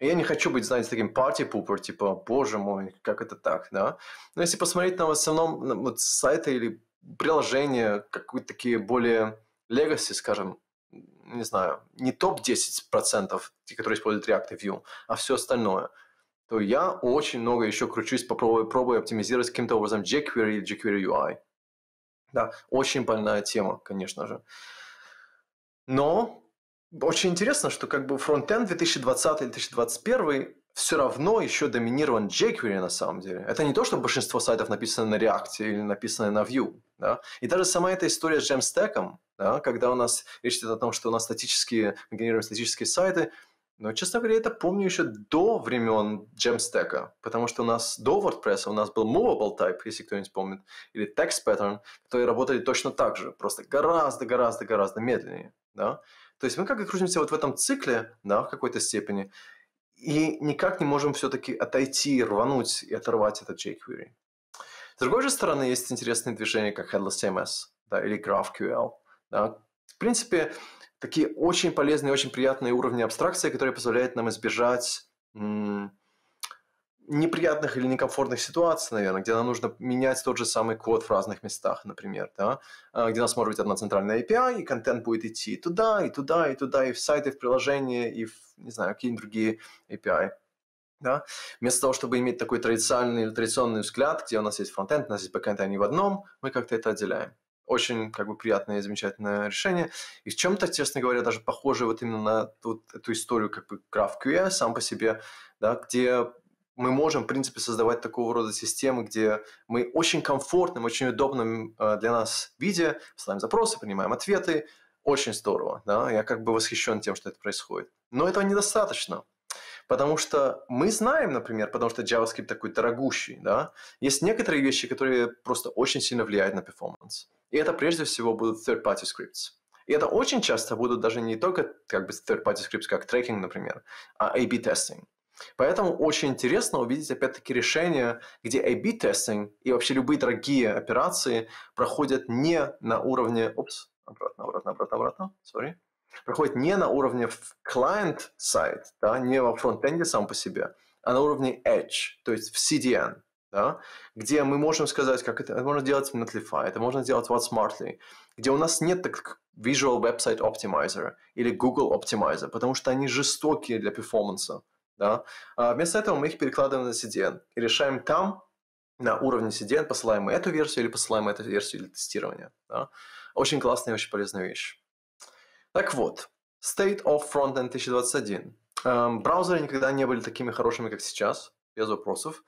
Я не хочу быть, знаете, таким парти-пупер, типа, боже мой, как это так, да? Но если посмотреть на в основном на, вот, сайты или приложения, какие-то такие более legacy, скажем, не знаю, не топ-10%, те, которые используют React и Vue, а все остальное, то я очень много еще кручусь, попробую, пробую оптимизировать каким-то образом jQuery или jQuery UI. Да, очень больная тема, конечно же. Но очень интересно, что как бы фронтенд 2020-2021 все равно еще доминирован jQuery на самом деле. Это не то, что большинство сайтов написано на React или написано на Vue. Да? И даже сама эта история с Jamstack, да, когда у нас речь идет о том, что у нас статические, мы генерируем статические сайты, но, честно говоря, это помню еще до времен Jamstack, потому что у нас до WordPress у нас был Movable Type, если кто-нибудь помнит, или Text Pattern, которые работали точно так же, просто гораздо-гораздо-гораздо медленнее. Да? То есть мы как бы кружимся вот в этом цикле, да, в какой-то степени, и никак не можем все-таки отойти, рвануть и оторвать этот jQuery. С другой же стороны, есть интересные движения, как Headless CMS да, или GraphQL. Да. В принципе, такие очень полезные, очень приятные уровни абстракции, которые позволяют нам избежать м- неприятных или некомфортных ситуаций, наверное, где нам нужно менять тот же самый код в разных местах, например, да, а, где у нас может быть одна центральная API, и контент будет идти и туда, и туда, и туда, и в сайты, и в приложения, и в, не знаю, какие-нибудь другие API. Да? Вместо того, чтобы иметь такой традиционный, традиционный взгляд, где у нас есть фронтенд, у нас есть бэкенд, они в одном, мы как-то это отделяем. Очень как бы приятное и замечательное решение. И в чем-то, честно говоря, даже похоже вот именно на вот эту историю как бы GraphQL сам по себе, да, где мы можем, в принципе, создавать такого рода системы, где мы очень комфортным, очень удобным э, для нас виде ставим запросы, принимаем ответы. Очень здорово. Да? Я как бы восхищен тем, что это происходит. Но этого недостаточно. Потому что мы знаем, например, потому что JavaScript такой дорогущий, да, есть некоторые вещи, которые просто очень сильно влияют на performance. И это прежде всего будут third-party scripts. И это очень часто будут даже не только как бы third-party scripts, как tracking, например, а A-B testing. Поэтому очень интересно увидеть, опять-таки, решение, где A-B-тестинг и вообще любые дорогие операции проходят не на уровне... Опс, обратно, обратно, обратно, обратно, сори, Проходят не на уровне client сайт да, не во фронтенде сам по себе, а на уровне Edge, то есть в CDN, да, где мы можем сказать, как это, это можно делать в Netlify, это можно делать в Smartly, где у нас нет так Visual Website Optimizer или Google Optimizer, потому что они жестокие для перформанса. Да? А вместо этого мы их перекладываем на CDN и решаем там на уровне CDN, посылаем мы эту версию или посылаем эту версию для тестирования. Да? Очень классная и очень полезная вещь. Так вот, State of Frontend 2021. Эм, браузеры никогда не были такими хорошими, как сейчас, без вопросов.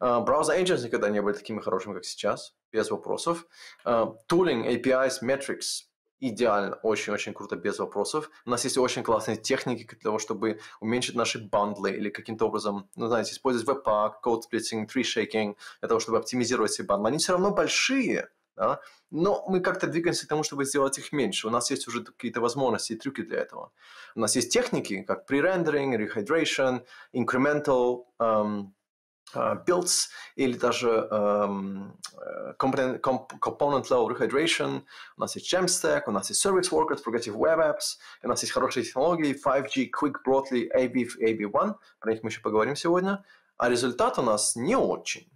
Э, браузер Engines никогда не были такими хорошими, как сейчас, без вопросов. Э, Tooling, APIs, Metrics идеально, очень-очень круто, без вопросов. У нас есть очень классные техники для того, чтобы уменьшить наши бандлы или каким-то образом, ну, знаете, использовать Webpack, code splitting, tree shaking для того, чтобы оптимизировать все бандлы. Они все равно большие, да? Но мы как-то двигаемся к тому, чтобы сделать их меньше. У нас есть уже какие-то возможности и трюки для этого. У нас есть техники, как pre-rendering, rehydration, incremental, эм, Э, builds или даже эм, э, component, component level rehydration. У нас есть Jamstack, у нас есть Service Workers, Progressive Web Apps, у нас есть хорошие технологии 5G, Quick, Broadly, AB, AB1. Про них мы еще поговорим сегодня. А результат у нас не очень.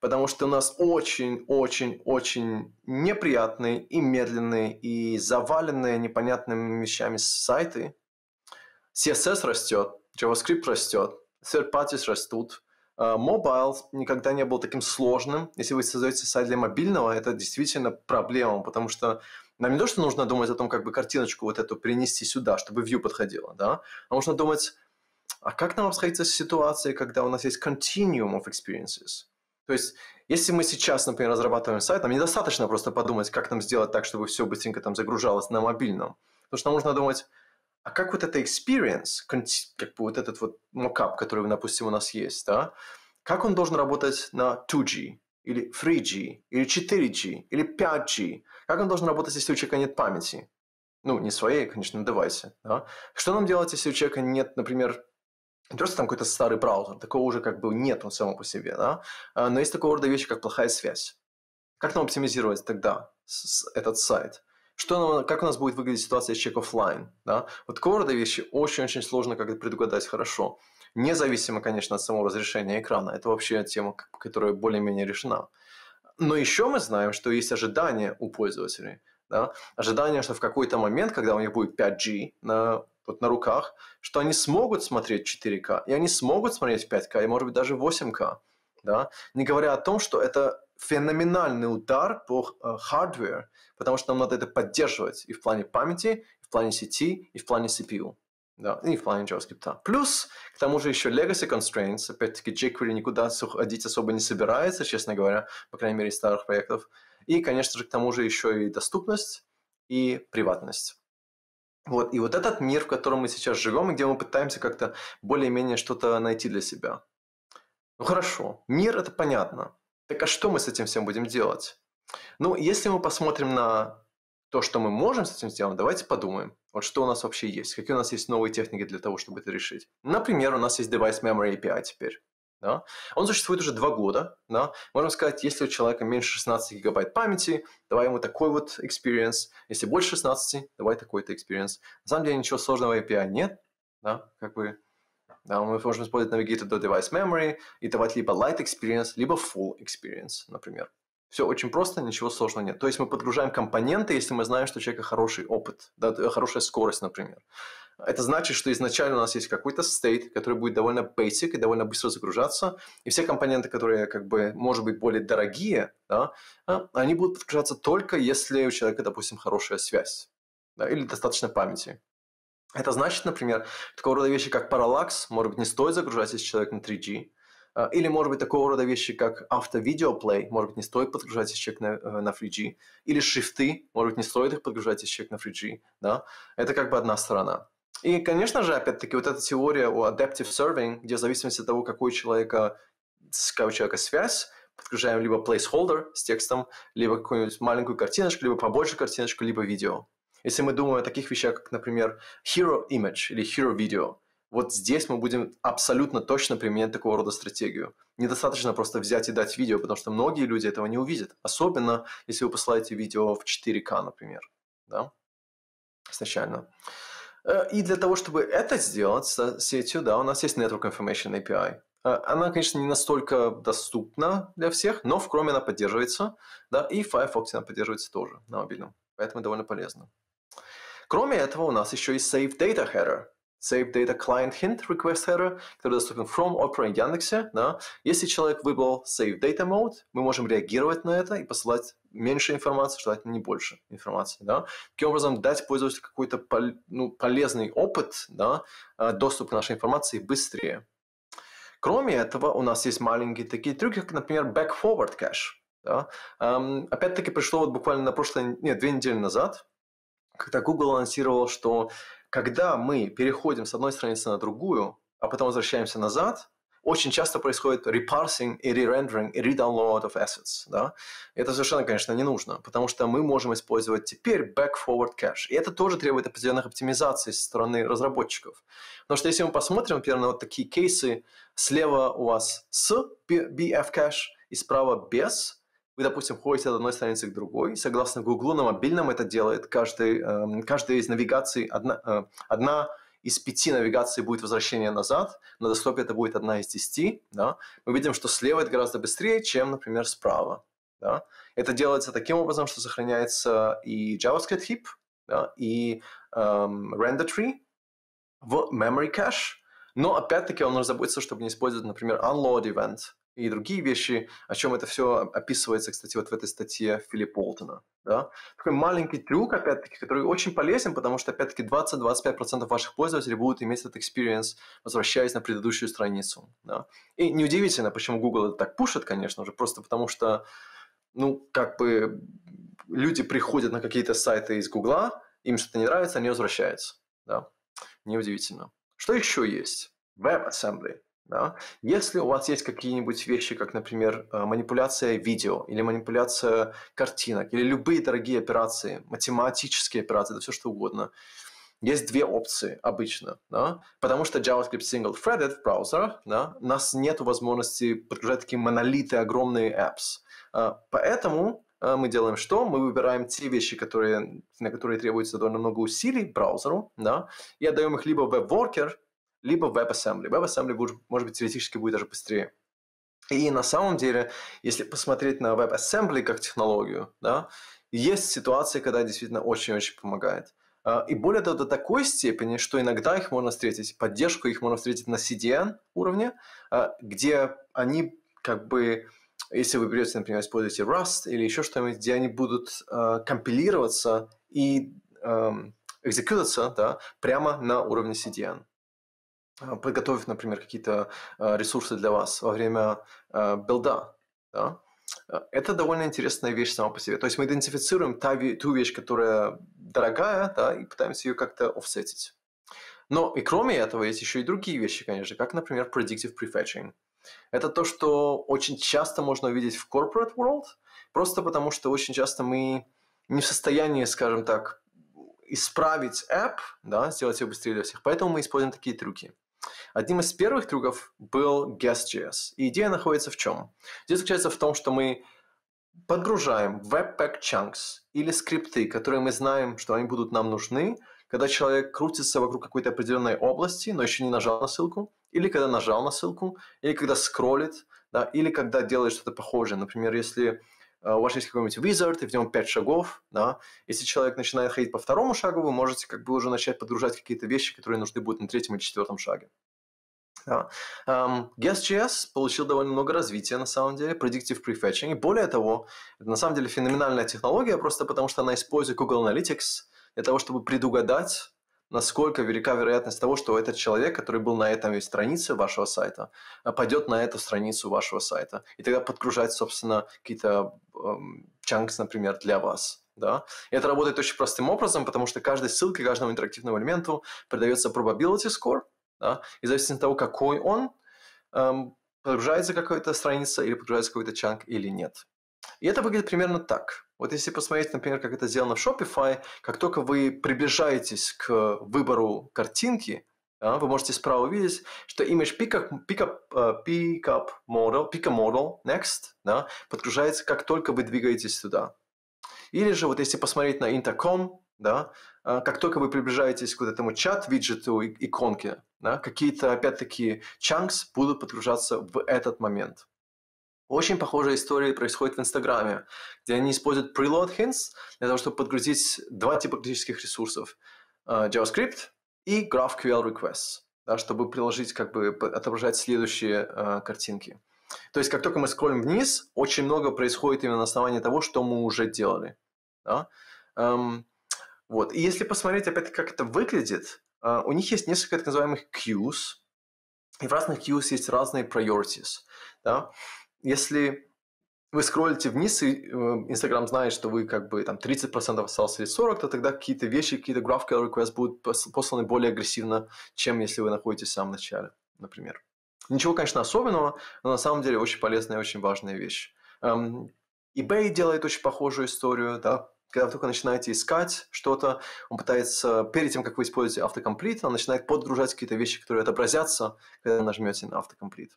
Потому что у нас очень-очень-очень неприятные и медленные и заваленные непонятными вещами сайты. CSS растет, JavaScript растет, third-parties растут, Mobile а, никогда не был таким сложным. Если вы создаете сайт для мобильного, это действительно проблема, потому что нам не то, что нужно думать о том, как бы картиночку вот эту принести сюда, чтобы view подходило, да, а нужно думать, а как нам обходиться с ситуацией, когда у нас есть continuum of experiences? То есть, если мы сейчас, например, разрабатываем сайт, нам недостаточно просто подумать, как нам сделать так, чтобы все быстренько там загружалось на мобильном. Потому что нам нужно думать, а как вот это experience, как бы вот этот вот mockup, который, допустим, у нас есть, да, как он должен работать на 2G, или 3G, или 4G, или 5G? Как он должен работать, если у человека нет памяти? Ну, не своей, конечно, на девайсе. Да? Что нам делать, если у человека нет, например, не просто там какой-то старый браузер, такого уже как бы нет он само по себе, да? А, но есть такого рода вещи, как плохая связь. Как нам оптимизировать тогда этот сайт? что, как у нас будет выглядеть ситуация с чек офлайн. Да? Вот такого рода вещи очень-очень сложно как-то предугадать хорошо. Независимо, конечно, от самого разрешения экрана. Это вообще тема, которая более-менее решена. Но еще мы знаем, что есть ожидания у пользователей. Да? Ожидание, что в какой-то момент, когда у них будет 5G на, вот на руках, что они смогут смотреть 4К, и они смогут смотреть 5К, и, может быть, даже 8К. Да? Не говоря о том, что это феноменальный удар по э, hardware, потому что нам надо это поддерживать и в плане памяти, и в плане сети, и в плане CPU. Да, и в плане JavaScript. Плюс, к тому же, еще legacy constraints. Опять-таки, jQuery никуда уходить особо не собирается, честно говоря, по крайней мере, из старых проектов. И, конечно же, к тому же еще и доступность и приватность. Вот, и вот этот мир, в котором мы сейчас живем, где мы пытаемся как-то более-менее что-то найти для себя. Ну хорошо, мир – это понятно. Так а что мы с этим всем будем делать? Ну, если мы посмотрим на то, что мы можем с этим сделать, давайте подумаем, вот что у нас вообще есть, какие у нас есть новые техники для того, чтобы это решить. Например, у нас есть Device Memory API теперь. Да? Он существует уже два года. Да? Можно сказать, если у человека меньше 16 гигабайт памяти, давай ему такой вот experience. Если больше 16, давай такой-то experience. На самом деле ничего сложного API нет. Да? Как бы да, мы можем использовать Navigator до Device Memory и давать либо Light Experience, либо Full Experience, например. Все очень просто, ничего сложного нет. То есть мы подгружаем компоненты, если мы знаем, что у человека хороший опыт, да, хорошая скорость, например. Это значит, что изначально у нас есть какой-то state, который будет довольно basic и довольно быстро загружаться, и все компоненты, которые, как бы, может быть, более дорогие, да, а, они будут подгружаться только если у человека, допустим, хорошая связь да, или достаточно памяти. Это значит, например, такого рода вещи, как параллакс, может быть, не стоит загружать, если человек на 3G. А, или, может быть, такого рода вещи, как автовидеоплей, может быть, не стоит подгружать, если человек на, э, на 3G. Или шифты, может быть, не стоит их подгружать, если человек на 3G. Да? Это как бы одна сторона. И, конечно же, опять-таки, вот эта теория о adaptive serving, где в зависимости от того, какой у человека, с какой у человека связь, подгружаем либо placeholder с текстом, либо какую-нибудь маленькую картиночку, либо побольше картиночку, либо видео. Если мы думаем о таких вещах, как, например, Hero Image или Hero Video, вот здесь мы будем абсолютно точно применять такого рода стратегию. Недостаточно просто взять и дать видео, потому что многие люди этого не увидят. Особенно, если вы посылаете видео в 4К, например. Да? Изначально. Э, и для того, чтобы это сделать с сетью, да, у нас есть Network Information API. Э, она, конечно, не настолько доступна для всех, но в Chrome она поддерживается, да, и Firefox она поддерживается тоже на мобильном. Поэтому довольно полезно. Кроме этого, у нас еще есть Save Data Header. Save Data Client Hint Request Header, который доступен from Opera и Яндексе. Да. Если человек выбрал Save Data Mode, мы можем реагировать на это и посылать меньше информации, желательно не больше информации. Да. Таким образом, дать пользователю какой-то ну, полезный опыт, да, э, доступ к нашей информации быстрее. Кроме этого, у нас есть маленькие такие трюки, как, например, Back Forward Cache. Да. Um, опять-таки пришло вот буквально на прошлой, нет, две недели назад – когда Google анонсировал, что когда мы переходим с одной страницы на другую, а потом возвращаемся назад, очень часто происходит репарсинг и ререндеринг и redownload of assets. Да? Это совершенно, конечно, не нужно, потому что мы можем использовать теперь back-forward cache. И это тоже требует определенных оптимизаций со стороны разработчиков. Потому что если мы посмотрим, например, на вот такие кейсы, слева у вас с BF cache и справа без – вы, допустим, ходите от одной страницы к другой. Согласно Google, на мобильном это делает каждый, э, каждая из навигаций, одна, э, одна из пяти навигаций будет возвращение назад, на десктопе это будет одна из десяти. Да? Мы видим, что слева это гораздо быстрее, чем, например, справа. Да? Это делается таким образом, что сохраняется и JavaScript heap, да, и эм, render tree в memory cache, но опять-таки вам нужно заботиться, чтобы не использовать, например, unload event – и другие вещи, о чем это все описывается, кстати, вот в этой статье Филиппа Уолтона. Да? Такой маленький трюк, опять-таки, который очень полезен, потому что, опять-таки, 20-25% ваших пользователей будут иметь этот experience, возвращаясь на предыдущую страницу. Да? И неудивительно, почему Google это так пушит, конечно же, просто потому что, ну, как бы люди приходят на какие-то сайты из Google, им что-то не нравится, они возвращаются. Да? Неудивительно. Что еще есть? WebAssembly. Да? Если у вас есть какие-нибудь вещи, как, например, э, манипуляция видео или манипуляция картинок, или любые дорогие операции, математические операции, да все что угодно, есть две опции обычно, да? потому что JavaScript single-threaded в браузерах, да, у нас нет возможности подгружать такие монолиты, огромные apps. Э, поэтому э, мы делаем что? Мы выбираем те вещи, которые, на которые требуется довольно много усилий браузеру, да, и отдаем их либо в Worker либо WebAssembly. WebAssembly будет, может быть теоретически будет даже быстрее. И на самом деле, если посмотреть на WebAssembly как технологию, да, есть ситуации, когда действительно очень-очень помогает. А, и более того, до такой степени, что иногда их можно встретить, поддержку их можно встретить на CDN уровне, а, где они как бы, если вы берете, например, используете Rust или еще что-нибудь, где они будут а, компилироваться и эм, экзекьютиться да, прямо на уровне CDN. А, подготовив, например, какие-то а, ресурсы для вас во время а, билда, да, это довольно интересная вещь сама по себе. То есть мы идентифицируем та, ту вещь, которая дорогая, да, и пытаемся ее как-то офсетить. Но и кроме этого есть еще и другие вещи, конечно, как, например, predictive prefetching. Это то, что очень часто можно увидеть в corporate world, просто потому что очень часто мы не в состоянии, скажем так, исправить app, да, сделать ее быстрее для всех. Поэтому мы используем такие трюки. Одним из первых трюков был Guest.js. И идея находится в чем? Здесь заключается в том, что мы подгружаем Webpack Chunks или скрипты, которые мы знаем, что они будут нам нужны, когда человек крутится вокруг какой-то определенной области, но еще не нажал на ссылку, или когда нажал на ссылку, или когда скроллит, да, или когда делает что-то похожее. Например, если Э, у вас есть какой-нибудь wizard, и в нем 5 шагов, да, если человек начинает ходить по второму шагу, вы можете как бы уже начать подгружать какие-то вещи, которые нужны будут на третьем и четвертом шаге. Да. Um, Guess.js получил довольно много развития, на самом деле, predictive prefetching. И более того, это на самом деле феноменальная технология, просто потому что она использует Google Analytics для того, чтобы предугадать, насколько велика вероятность того, что этот человек, который был на этом странице вашего сайта, э, пойдет на эту страницу вашего сайта. И тогда подгружать, собственно, какие-то Эм, chunks, например, для вас. Да? И это работает очень простым образом, потому что каждой ссылке, каждому интерактивному элементу придается probability score, да? и в зависимости от того, какой он, эм, подгружается какая-то страница или подгружается какой-то чанк или нет. И это выглядит примерно так. Вот если посмотреть, например, как это сделано в Shopify, как только вы приближаетесь к выбору картинки, вы можете справа увидеть, что image pickup, pickup, uh, pickup model, pickup model next да, подгружается, как только вы двигаетесь сюда. Или же вот если посмотреть на intercom, да, э, как только вы приближаетесь к вот этому чат-виджету, иконке, да, какие-то, опять-таки, chunks будут подгружаться в этот момент. Очень похожая история происходит в Инстаграме, где они используют preload hints для того, чтобы подгрузить два типа критических ресурсов. Э, JavaScript и GraphQL requests, да, чтобы приложить, как бы отображать следующие э, картинки. То есть, как только мы скроллим вниз, очень много происходит именно на основании того, что мы уже делали. Да? Эм, вот. И если посмотреть, опять-таки, как это выглядит, э, у них есть несколько так называемых queues, и в разных queues есть разные priorities. Да? Если вы скроллите вниз, и э, Инстаграм знает, что вы как бы там 30% осталось или 40%, то тогда какие-то вещи, какие-то GraphQL requests будут посланы более агрессивно, чем если вы находитесь в самом начале, например. Ничего, конечно, особенного, но на самом деле очень полезная и очень важная вещь. Эм, eBay делает очень похожую историю, да, когда вы только начинаете искать что-то, он пытается, перед тем, как вы используете автокомплит, он начинает подгружать какие-то вещи, которые отобразятся, когда нажмете на автокомплит.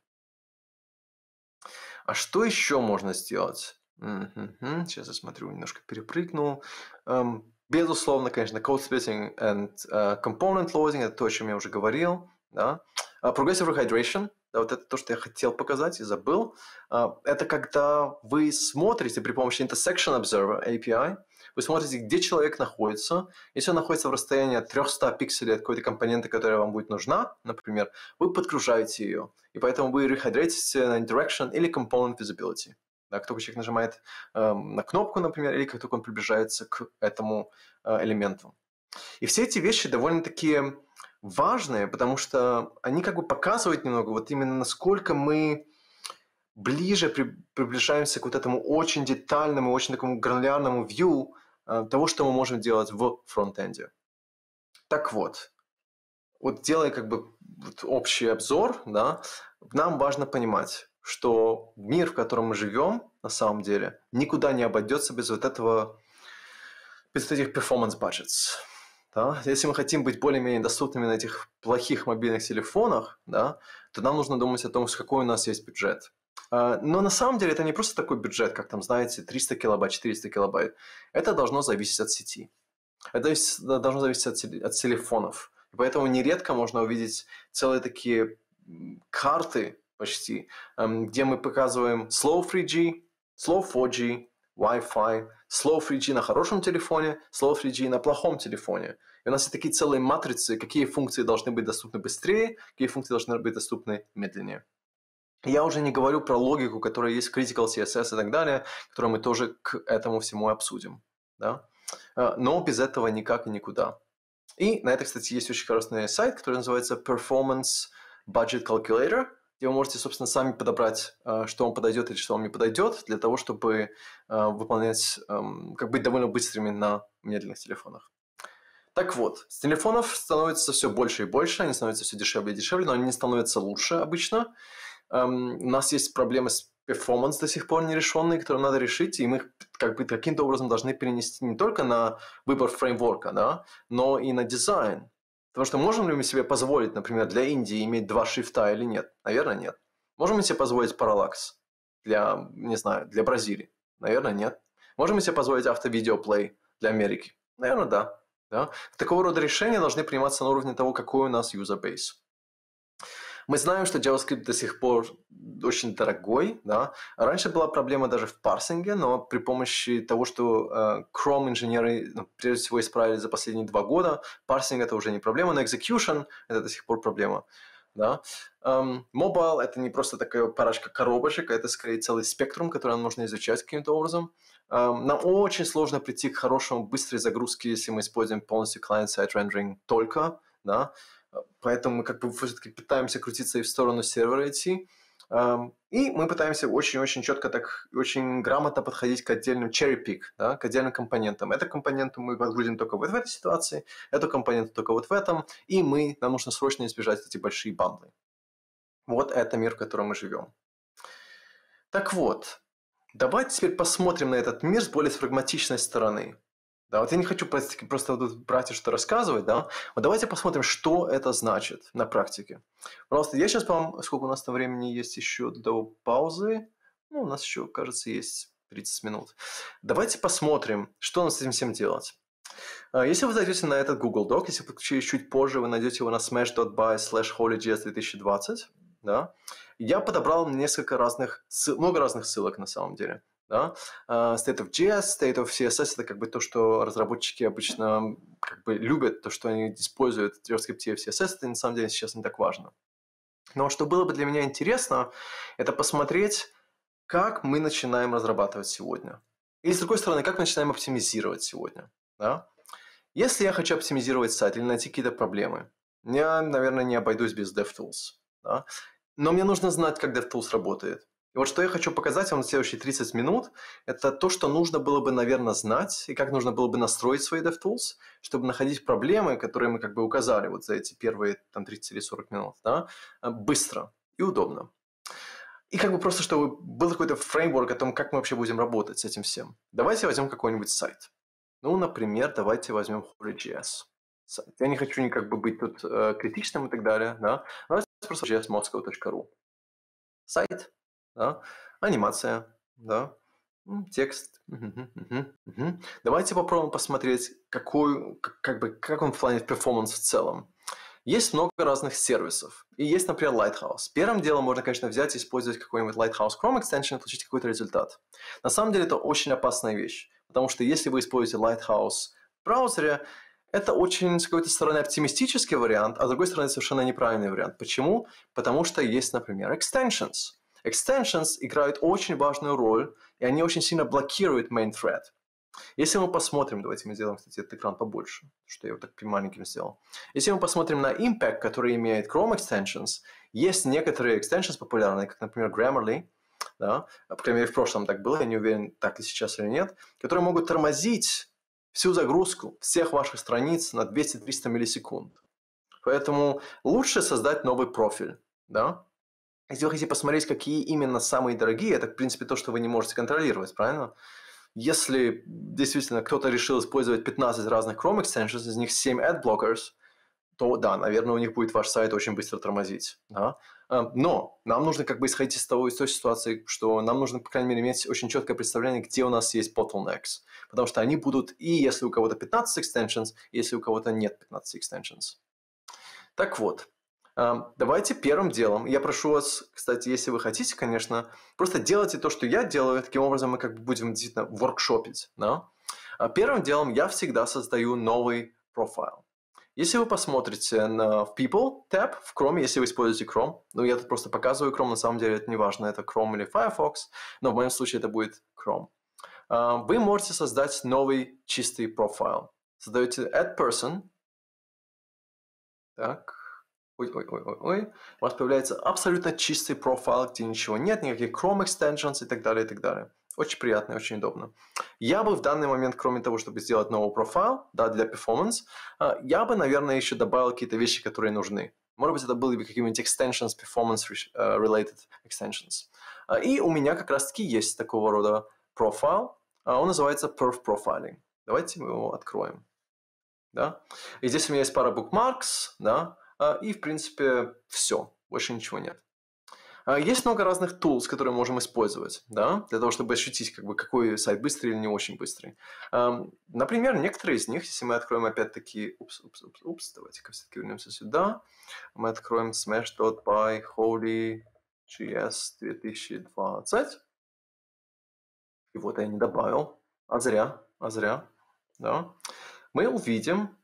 А что еще можно сделать? Mm-hmm. Сейчас я смотрю, немножко перепрыгнул. Um, безусловно, конечно, code splitting and uh, component loading – это то, о чем я уже говорил. Да? Uh, progressive rehydration – да, вот это то, что я хотел показать и забыл. Uh, это когда вы смотрите при помощи intersection observer API вы смотрите, где человек находится. Если он находится в расстоянии 300 пикселей от какой-то компоненты, которая вам будет нужна, например, вы подгружаете ее. И поэтому вы рехайдрятите на Direction или Component Visibility. Да, как только человек нажимает э, на кнопку, например, или как только он приближается к этому э, элементу. И все эти вещи довольно-таки важные, потому что они как бы показывают немного, вот именно насколько мы ближе при, приближаемся к вот этому очень детальному, очень такому гранулярному view Э, того, что мы можем делать в фронтенде. Так вот, вот делая как бы общий обзор, да, нам важно понимать, что мир, в котором мы живем, на самом деле, никуда не обойдется без вот этого, без этих performance budgets. Да? Если мы хотим быть более-менее доступными на этих плохих мобильных телефонах, да, то нам нужно думать о том, какой у нас есть бюджет. А, но на самом деле это не просто такой бюджет, как там, знаете, 300 килобайт, 400 килобайт. Это должно зависеть от сети. Это должно зависеть от, телефонов. поэтому нередко можно увидеть целые такие карты почти, эм, где мы показываем slow 3G, slow 4G, Wi-Fi, slow 3G на хорошем телефоне, slow 3G на плохом телефоне. И у нас есть такие целые матрицы, какие функции должны быть доступны быстрее, какие функции должны быть доступны медленнее. Я уже не говорю про логику, которая есть в Critical CSS и так далее, которую мы тоже к этому всему обсудим. Да? Э, но без этого никак и никуда. И на это, кстати, есть очень классный сайт, который называется Performance Budget Calculator, где вы можете, собственно, сами подобрать, э, что вам подойдет или что вам не подойдет, для того, чтобы э, выполнять, эм, как быть довольно быстрыми на медленных телефонах. Так вот, с телефонов становится все больше и больше, они становятся все дешевле и дешевле, но они не становятся лучше обычно. Эм, у нас есть проблемы с перформанс до сих пор нерешенные, которые надо решить, и мы их как бы каким-то образом должны перенести не только на выбор фреймворка, да, но и на дизайн. Потому что можем ли мы себе позволить, например, для Индии иметь два шрифта или нет? Наверное, нет. Можем мы себе позволить параллакс для, не знаю, для Бразилии? Наверное, нет. Можем мы себе позволить автовидеоплей для Америки? Наверное, да. да. Такого рода решения должны приниматься на уровне того, какой у нас user base. Мы знаем, что JavaScript до сих пор очень дорогой, да. Раньше была проблема даже в парсинге, но при помощи того, что э, Chrome инженеры ну, прежде всего исправили за последние два года, парсинг это уже не проблема, но execution это до сих пор проблема. Да? Um, mobile это не просто такая парочка коробочек, это скорее целый спектрум, который нужно изучать каким-то образом. Um, нам очень сложно прийти к хорошему быстрой загрузке, если мы используем полностью client-side rendering только. Да? Поэтому мы как бы все-таки пытаемся крутиться и в сторону сервера идти. Эм, и мы пытаемся очень-очень четко, так очень грамотно подходить к отдельным cherry pick, да, к отдельным компонентам. Эту компоненту мы подгрузим только вот в этой ситуации, эту компоненту только вот в этом, и мы, нам нужно срочно избежать эти большие бандлы. Вот это мир, в котором мы живем. Так вот, давайте теперь посмотрим на этот мир с более прагматичной стороны. Да, вот я не хочу просто, просто брать и что рассказывать, да. Вот давайте посмотрим, что это значит на практике. Пожалуйста, я сейчас вам, сколько у нас там времени есть еще до паузы. Ну, у нас еще, кажется, есть 30 минут. Давайте посмотрим, что нам с этим всем делать. А, если вы зайдете на этот Google Doc, если подключили чуть позже, вы найдете его на smash.by slash holyjs 2020, да, я подобрал несколько разных, много разных ссылок на самом деле да? А, state of JS, State of CSS – это как бы то, что разработчики обычно как бы любят, то, что они используют в JavaScript и в CSS, это на самом деле сейчас не так важно. Но что было бы для меня интересно, это посмотреть, как мы начинаем разрабатывать сегодня. И с другой стороны, как мы начинаем оптимизировать сегодня. Да? Если я хочу оптимизировать сайт или найти какие-то проблемы, я, наверное, не обойдусь без DevTools. Да? Но мне нужно знать, как DevTools работает. И вот что я хочу показать вам в следующие 30 минут, это то, что нужно было бы, наверное, знать, и как нужно было бы настроить свои DevTools, чтобы находить проблемы, которые мы как бы указали вот за эти первые там, 30 или 40 минут, да, э, быстро и удобно. И как бы просто, чтобы был какой-то фреймворк о том, как мы вообще будем работать с этим всем. Давайте возьмем какой-нибудь сайт. Ну, например, давайте возьмем Holy.js Я не хочу никак бы быть тут э, критичным и так далее, да. Давайте просто js.moscow.ru. Сайт, да, анимация, да, текст. Давайте попробуем посмотреть, какой, как, бы, как он в плане перформанс в целом. Есть много разных сервисов. И есть, например, Lighthouse. Первым делом можно, конечно, взять и использовать какой-нибудь Lighthouse Chrome Extension и получить какой-то результат. На самом деле это очень опасная вещь, потому что если вы используете Lighthouse в браузере, это очень, с какой-то стороны, оптимистический вариант, а с другой стороны, совершенно неправильный вариант. Почему? Потому что есть, например, extensions – Extensions играют очень важную роль, и они очень сильно блокируют main thread. Если мы посмотрим, давайте мы сделаем, кстати, этот экран побольше, что я его так маленьким сделал. Если мы посмотрим на impact, который имеет Chrome Extensions, есть некоторые extensions популярные, как, например, Grammarly, да, по крайней мере, в прошлом так было, я не уверен, так ли сейчас или нет, которые могут тормозить всю загрузку всех ваших страниц на 200-300 миллисекунд. Поэтому лучше создать новый профиль, да, если вы хотите посмотреть, какие именно самые дорогие, это, в принципе, то, что вы не можете контролировать, правильно? Если действительно кто-то решил использовать 15 разных Chrome extensions, из них 7 ad blockers, то да, наверное, у них будет ваш сайт очень быстро тормозить. Да? Эм, но нам нужно как бы исходить из, того, из той ситуации, что нам нужно, по крайней мере, иметь очень четкое представление, где у нас есть bottlenecks. Потому что они будут и если у кого-то 15 extensions, и если у кого-то нет 15 extensions. Так вот, Давайте первым делом, я прошу вас, кстати, если вы хотите, конечно, просто делайте то, что я делаю, таким образом мы как бы будем действительно воркшопить. Да? А первым делом я всегда создаю новый профайл. Если вы посмотрите на People tab в Chrome, если вы используете Chrome, ну я тут просто показываю Chrome, на самом деле это не важно, это Chrome или Firefox, но в моем случае это будет Chrome. А, вы можете создать новый чистый профайл. Создаете add person. Так ой-ой-ой-ой-ой, у вас появляется абсолютно чистый профайл, где ничего нет, никаких Chrome extensions и так далее, и так далее. Очень приятно и очень удобно. Я бы в данный момент, кроме того, чтобы сделать новый профайл, да, для performance, э, я бы, наверное, еще добавил какие-то вещи, которые нужны. Может быть, это были бы какие-нибудь extensions, performance-related э, extensions. Э, и у меня как раз-таки есть такого рода профайл. Он называется Perf Profiling. Давайте мы его откроем. Да? И здесь у меня есть пара bookmarks, да, а, и, в принципе, все. Больше ничего нет. А, есть много разных tools, которые можем использовать, да, для того, чтобы ощутить, как бы, какой сайт быстрый или не очень быстрый. Например, некоторые из них, если мы откроем опять-таки... Упс, упс, упс, упс, давайте-ка все-таки вернемся сюда. Мы откроем smash.by holy.js 2020. И вот я не добавил. А зря, а зря, да. Мы увидим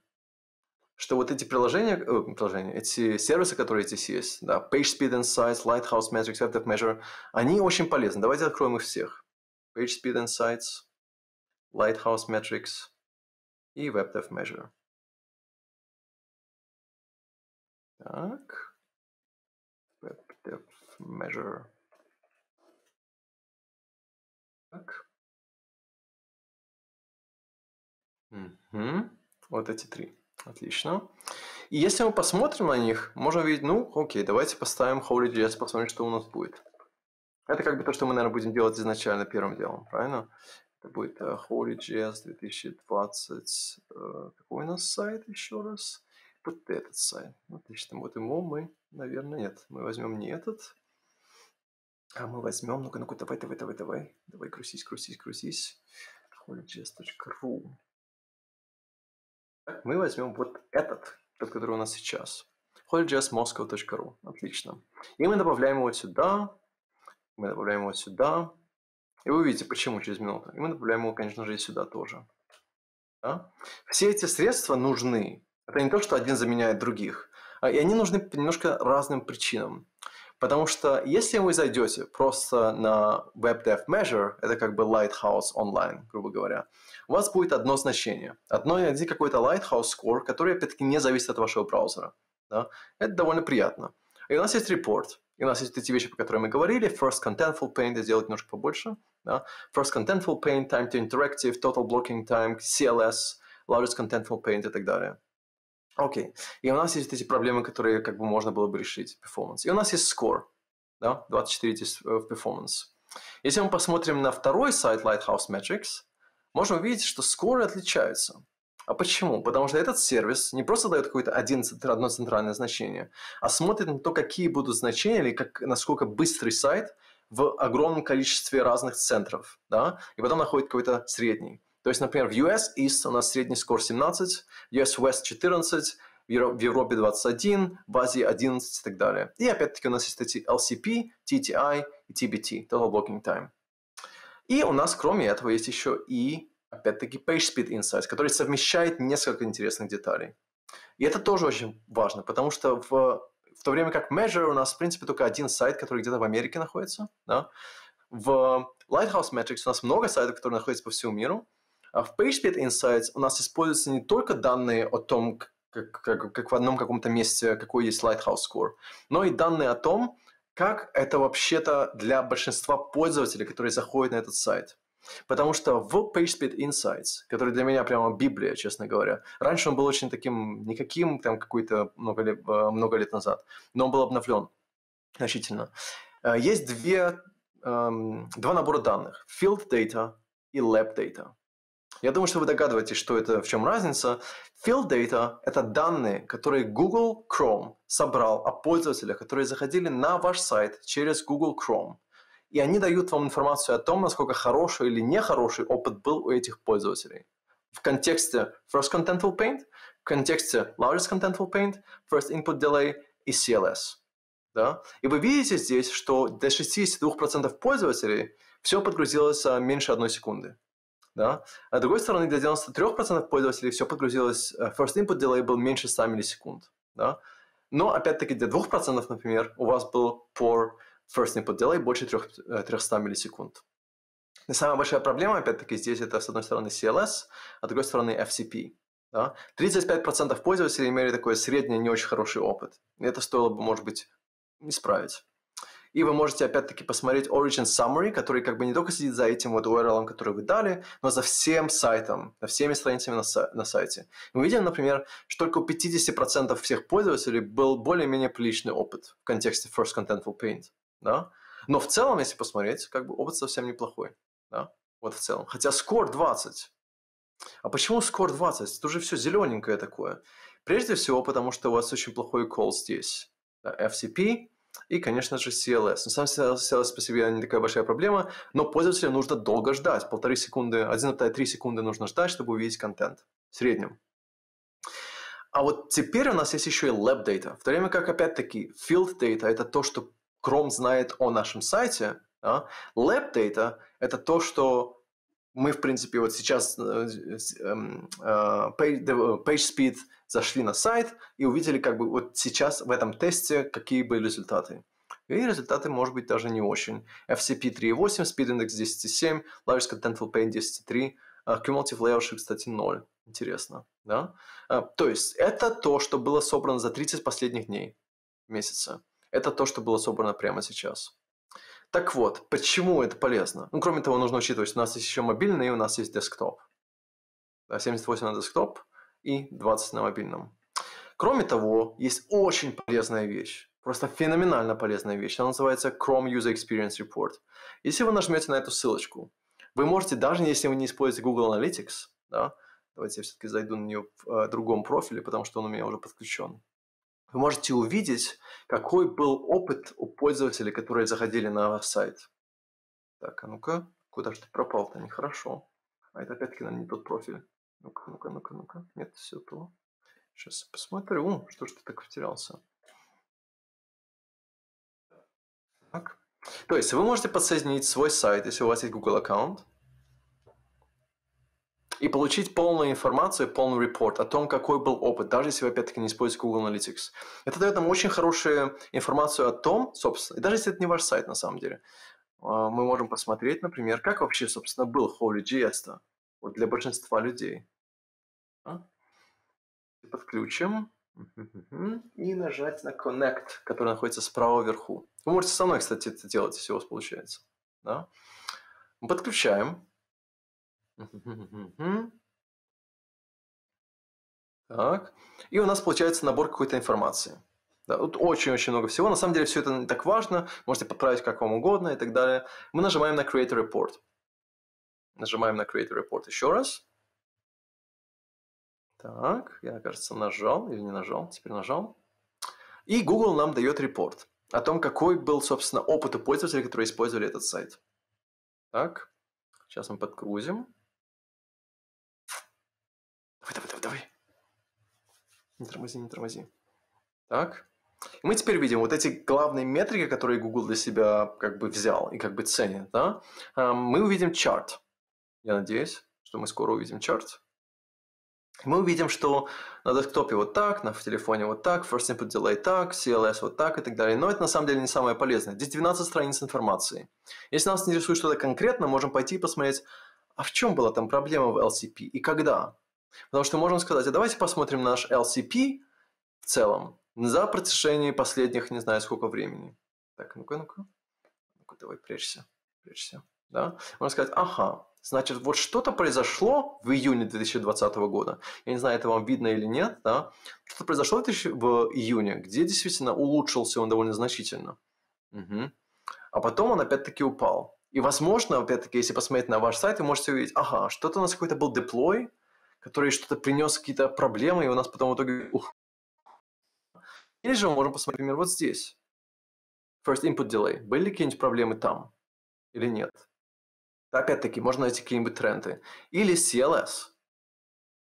что вот эти приложения, э, приложения, эти сервисы, которые здесь есть, да, PageSpeed Insights, Lighthouse Metrics, Active Measure, они очень полезны. Давайте откроем их всех. PageSpeed Insights, Lighthouse Metrics и WebDev Measure. Так. WebDev Measure. Так. Угу. Вот эти три. Отлично. И если мы посмотрим на них, можно видеть, ну, окей, давайте поставим Holy.js, посмотрим, что у нас будет. Это как бы то, что мы, наверное, будем делать изначально первым делом, правильно? Это будет uh, Holy.js 2020. Uh, какой у нас сайт еще раз? Вот этот сайт. Отлично. Ну, вот ему мы, наверное, нет. Мы возьмем не этот. А мы возьмем, ну-ка, ну-ка, давай, давай, давай, давай. Давай, крутись, крутись, крутись. Holy.js.ru мы возьмем вот этот, тот, который у нас сейчас. holdjsmoscow.ru. Отлично. И мы добавляем его сюда. Мы добавляем его сюда. И вы увидите, почему через минуту. И мы добавляем его, конечно же, и сюда тоже. Да? Все эти средства нужны. Это не то, что один заменяет других. А, и они нужны по немножко разным причинам. Потому что если вы зайдете просто на Web Dev Measure, это как бы Lighthouse онлайн, грубо говоря, у вас будет одно значение. Одно и один какой-то Lighthouse Score, который, опять-таки, не зависит от вашего браузера. Да? Это довольно приятно. И у нас есть репорт. И у нас есть эти вещи, по которым мы говорили. First Contentful Paint, я сделать немножко побольше. Да? First Contentful Paint, Time to Interactive, Total Blocking Time, CLS, Largest Contentful Paint и так далее. Окей. Okay. И у нас есть эти проблемы, которые как бы можно было бы решить. Performance. И у нас есть score. Да? 24 здесь э, в performance. Если мы посмотрим на второй сайт Lighthouse Metrics, можем увидеть, что скоры отличаются. А почему? Потому что этот сервис не просто дает какое-то одно центральное значение, а смотрит на то, какие будут значения или как, насколько быстрый сайт в огромном количестве разных центров, да, и потом находит какой-то средний. То есть, например, в US East у нас средний скор 17, US West 14, в Европе 21, в Азии 11 и так далее. И опять-таки у нас есть эти LCP, TTI и TBT, Total Blocking Time. И у нас, кроме этого, есть еще и, опять-таки, PageSpeed Insights, который совмещает несколько интересных деталей. И это тоже очень важно, потому что в, в то время как Measure у нас, в принципе, только один сайт, который где-то в Америке находится, да? в Lighthouse Metrics у нас много сайтов, которые находятся по всему миру, а в PageSpeed Insights у нас используются не только данные о том, как, как, как в одном каком-то месте, какой есть Lighthouse Score, но и данные о том, как это вообще-то для большинства пользователей, которые заходят на этот сайт. Потому что в PageSpeed Insights, который для меня прямо библия, честно говоря, раньше он был очень таким никаким, там какой-то много, лет, э, много лет назад, но он был обновлен значительно. Э, есть две, эм, два набора данных – Field Data и Lab Data – я думаю, что вы догадываетесь, что это, в чем разница. Field Data – это данные, которые Google Chrome собрал о пользователях, которые заходили на ваш сайт через Google Chrome. И они дают вам информацию о том, насколько хороший или нехороший опыт был у этих пользователей. В контексте First Contentful Paint, в контексте Largest Contentful Paint, First Input Delay и CLS. Да? И вы видите здесь, что до 62% пользователей все подгрузилось меньше одной секунды. Да? А с другой стороны, для 93% пользователей все подгрузилось, э, first input delay был меньше 100 миллисекунд. Да? Но, опять-таки, для 2%, например, у вас был poor first input delay больше 300 э, миллисекунд. И самая большая проблема, опять-таки, здесь это, с одной стороны, CLS, а с другой стороны, FCP. Да? 35% пользователей имели такой средний, не очень хороший опыт. И это стоило бы, может быть, исправить. И вы можете опять-таки посмотреть Origin Summary, который как бы не только сидит за этим вот URL, который вы дали, но за всем сайтом, за всеми страницами на, са- на сайте. Мы видим, например, что только у 50% всех пользователей был более-менее приличный опыт в контексте First Contentful Paint. Да? Но в целом, если посмотреть, как бы опыт совсем неплохой. Да? Вот в целом. Хотя Score 20. А почему Score 20? Тут уже все зелененькое такое. Прежде всего, потому что у вас очень плохой call здесь. FCP, и, конечно же, CLS. Но сам CLS по себе не такая большая проблема, но пользователям нужно долго ждать, полторы секунды, 1,3 секунды нужно ждать, чтобы увидеть контент в среднем. А вот теперь у нас есть еще и lab data, в то время как, опять-таки, field data – это то, что Chrome знает о нашем сайте, да? lab data – это то, что мы, в принципе, вот сейчас э, эм, э, э, PageSpeed зашли на сайт и увидели, как бы вот сейчас в этом тесте какие были результаты. И результаты, может быть, даже не очень. FCP 3.8, Speed Index 10.7, Large Contentful Paint 10.3, Cumulative Layout, кстати, 0. Интересно, да? То есть, это то, что было собрано за 30 последних дней месяца. Это то, что было собрано прямо сейчас. Так вот, почему это полезно? Ну, кроме того, нужно учитывать, что у нас есть еще мобильный, и у нас есть десктоп. 78 на десктоп и 20 на мобильном. Кроме того, есть очень полезная вещь. Просто феноменально полезная вещь. Она называется Chrome User Experience Report. Если вы нажмете на эту ссылочку, вы можете, даже если вы не используете Google Analytics, да, давайте я все-таки зайду на нее в э, другом профиле, потому что он у меня уже подключен вы можете увидеть, какой был опыт у пользователей, которые заходили на ваш сайт. Так, а ну-ка, куда же ты пропал-то? Нехорошо. А это опять-таки, наверное, не тот профиль. Ну-ка, ну-ка, ну-ка, ну-ка. Нет, все было. Сейчас посмотрю. Что ж ты так потерялся? Так. То есть вы можете подсоединить свой сайт, если у вас есть Google аккаунт, и получить полную информацию, полный репорт о том, какой был опыт, даже если вы, опять-таки, не используете Google Analytics. Это дает нам очень хорошую информацию о том, собственно, и даже если это не ваш сайт на самом деле, а, мы можем посмотреть, например, как вообще, собственно, был HolyGS а вот для большинства людей. А? Подключим. И нажать на Connect, который находится справа вверху. Вы можете со мной, кстати, это делать, если у вас получается. Да? Подключаем. Так. И у нас получается набор какой-то информации. Да, тут очень-очень много всего. На самом деле все это не так важно. Можете подправить как вам угодно и так далее. Мы нажимаем на Create Report. Нажимаем на Create Report еще раз. Так, я, кажется, нажал или не нажал. Теперь нажал. И Google нам дает репорт о том, какой был, собственно, опыт у пользователей, которые использовали этот сайт. Так, сейчас мы подгрузим. Давай, давай, давай, давай. Не тормози, не тормози. Так. И мы теперь видим вот эти главные метрики, которые Google для себя как бы взял и как бы ценит. Да? А, мы увидим чарт. Я надеюсь, что мы скоро увидим чарт. Мы увидим, что на десктопе вот так, на телефоне вот так, first input delay так, CLS вот так и так далее. Но это на самом деле не самое полезное. Здесь 12 страниц информации. Если нас интересует что-то конкретно, можем пойти и посмотреть, а в чем была там проблема в LCP и когда. Потому что можем сказать, а давайте посмотрим наш LCP в целом за протяжении последних не знаю сколько времени. Так, ну-ка, ну-ка. Ну-ка, давай прячься, прячься. Да? Можно сказать, ага, значит, вот что-то произошло в июне 2020 года. Я не знаю, это вам видно или нет, да? Что-то произошло в июне, где действительно улучшился он довольно значительно. Угу. А потом он опять-таки упал. И, возможно, опять-таки, если посмотреть на ваш сайт, вы можете увидеть, ага, что-то у нас какой-то был деплой, который что-то принес, какие-то проблемы, и у нас потом в итоге... Ух. Или же мы можем посмотреть, например, вот здесь. First input delay. Были ли какие-нибудь проблемы там или нет? Опять-таки, можно найти какие-нибудь тренды. Или CLS.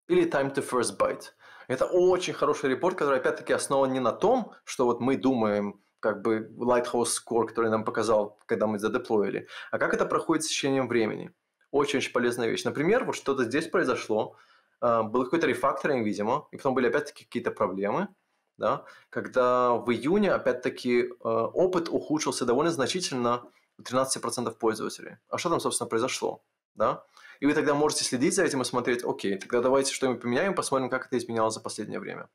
Или time to first byte. Это очень хороший репорт, который, опять-таки, основан не на том, что вот мы думаем, как бы Lighthouse Score, который нам показал, когда мы задеплоили, а как это проходит с течением времени. Очень-очень полезная вещь. Например, вот что-то здесь произошло, а, был какой-то рефакторинг, видимо, и потом были опять-таки какие-то проблемы, да, когда в июне, опять-таки, а, опыт ухудшился довольно значительно у 13% пользователей. А что там, собственно, произошло? Да? И вы тогда можете следить за этим и смотреть, окей, тогда давайте что-нибудь поменяем, посмотрим, как это изменялось за последнее время.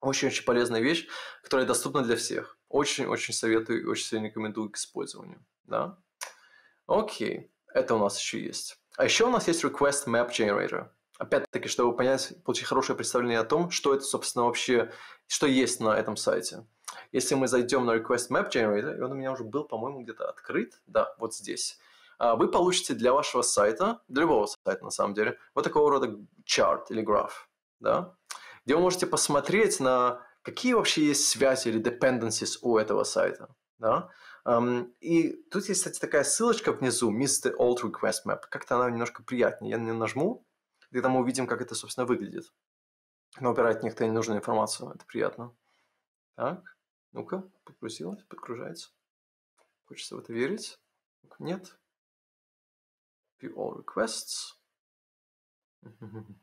Очень-очень полезная вещь, которая доступна для всех. Очень-очень советую и очень сильно рекомендую к использованию. Да? Окей, это у нас еще есть. А еще у нас есть Request Map Generator. Опять-таки, чтобы понять, получить хорошее представление о том, что это, собственно, вообще, что есть на этом сайте. Если мы зайдем на Request Map Generator, и он у меня уже был, по-моему, где-то открыт, да, вот здесь, а, вы получите для вашего сайта, для любого сайта на самом деле, вот такого рода чарт или граф, да, где вы можете посмотреть на какие вообще есть связи или dependencies у этого сайта. Да? Um, и тут есть, кстати, такая ссылочка внизу, mr the Old Request Map. Как-то она немножко приятнее. Я на нее нажму, когда мы увидим, как это, собственно, выглядит. Но убирать некоторую ненужную информацию, это приятно. Так, ну-ка, подгрузилось, подгружается. Хочется в это верить. Нет. View all requests.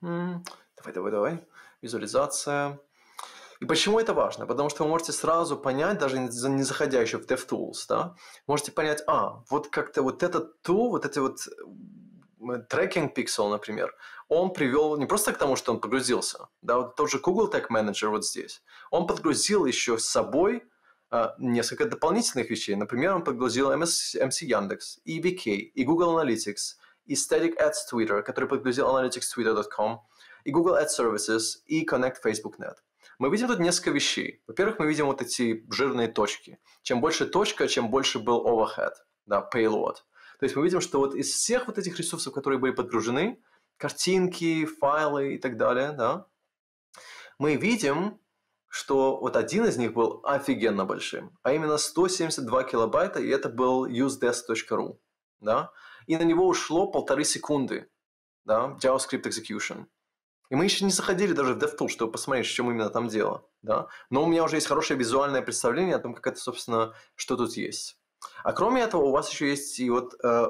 Давай, давай, давай. Визуализация. И почему это важно? Потому что вы можете сразу понять, даже не заходя еще в DevTools, да, можете понять, а, вот как-то вот этот tool, вот эти вот э, трекинг Pixel, например, он привел не просто к тому, что он погрузился, да, вот тот же Google Tag Manager вот здесь, он подгрузил еще с собой а, несколько дополнительных вещей. Например, он подгрузил MS, MC Яндекс, и e и Google Analytics, и Static Ads Twitter, который подгрузил analytics.twitter.com и Google Ad Services, и Connect Facebook Net. Мы видим тут несколько вещей. Во-первых, мы видим вот эти жирные точки. Чем больше точка, чем больше был overhead, да, payload – то есть мы видим, что вот из всех вот этих ресурсов, которые были подгружены, картинки, файлы и так далее, да, мы видим, что вот один из них был офигенно большим, а именно 172 килобайта, и это был usedesk.ru, да, и на него ушло полторы секунды, да, JavaScript execution. И мы еще не заходили даже в DevTool, чтобы посмотреть, в чем именно там дело, да, но у меня уже есть хорошее визуальное представление о том, как это, собственно, что тут есть. А кроме этого, у вас еще есть и вот э,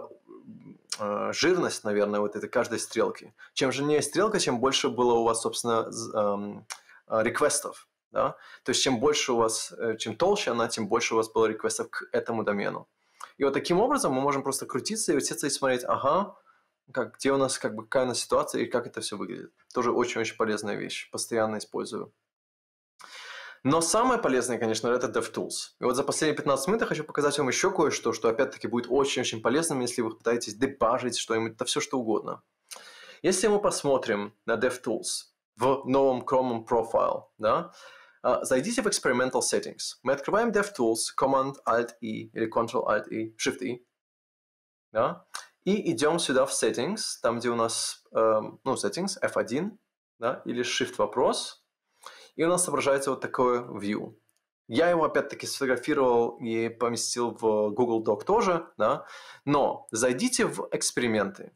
э, жирность, наверное, вот этой каждой стрелки. Чем жирнее стрелка, чем больше было у вас, собственно, э, реквестов. Да? То есть, чем больше у вас, э, чем толще она, тем больше у вас было реквестов к этому домену. И вот таким образом мы можем просто крутиться и вертеться и смотреть, ага, как, где у нас, как бы, какая у нас ситуация и как это все выглядит. Тоже очень-очень полезная вещь. Постоянно использую. Но самое полезное, конечно, это DevTools. И вот за последние 15 минут я хочу показать вам еще кое-что, что опять-таки будет очень-очень полезным, если вы пытаетесь дебажить что-нибудь, да все что угодно. Если мы посмотрим на DevTools в новом Chrome Profile, да, а, зайдите в Experimental Settings. Мы открываем DevTools, Command-Alt-E или Control-Alt-E, Shift-E, да, и идем сюда в Settings, там, где у нас, э, ну, Settings, F1, да, или Shift-вопрос, и у нас отображается вот такое view. Я его опять-таки сфотографировал и поместил в Google Doc тоже, да. Но зайдите в эксперименты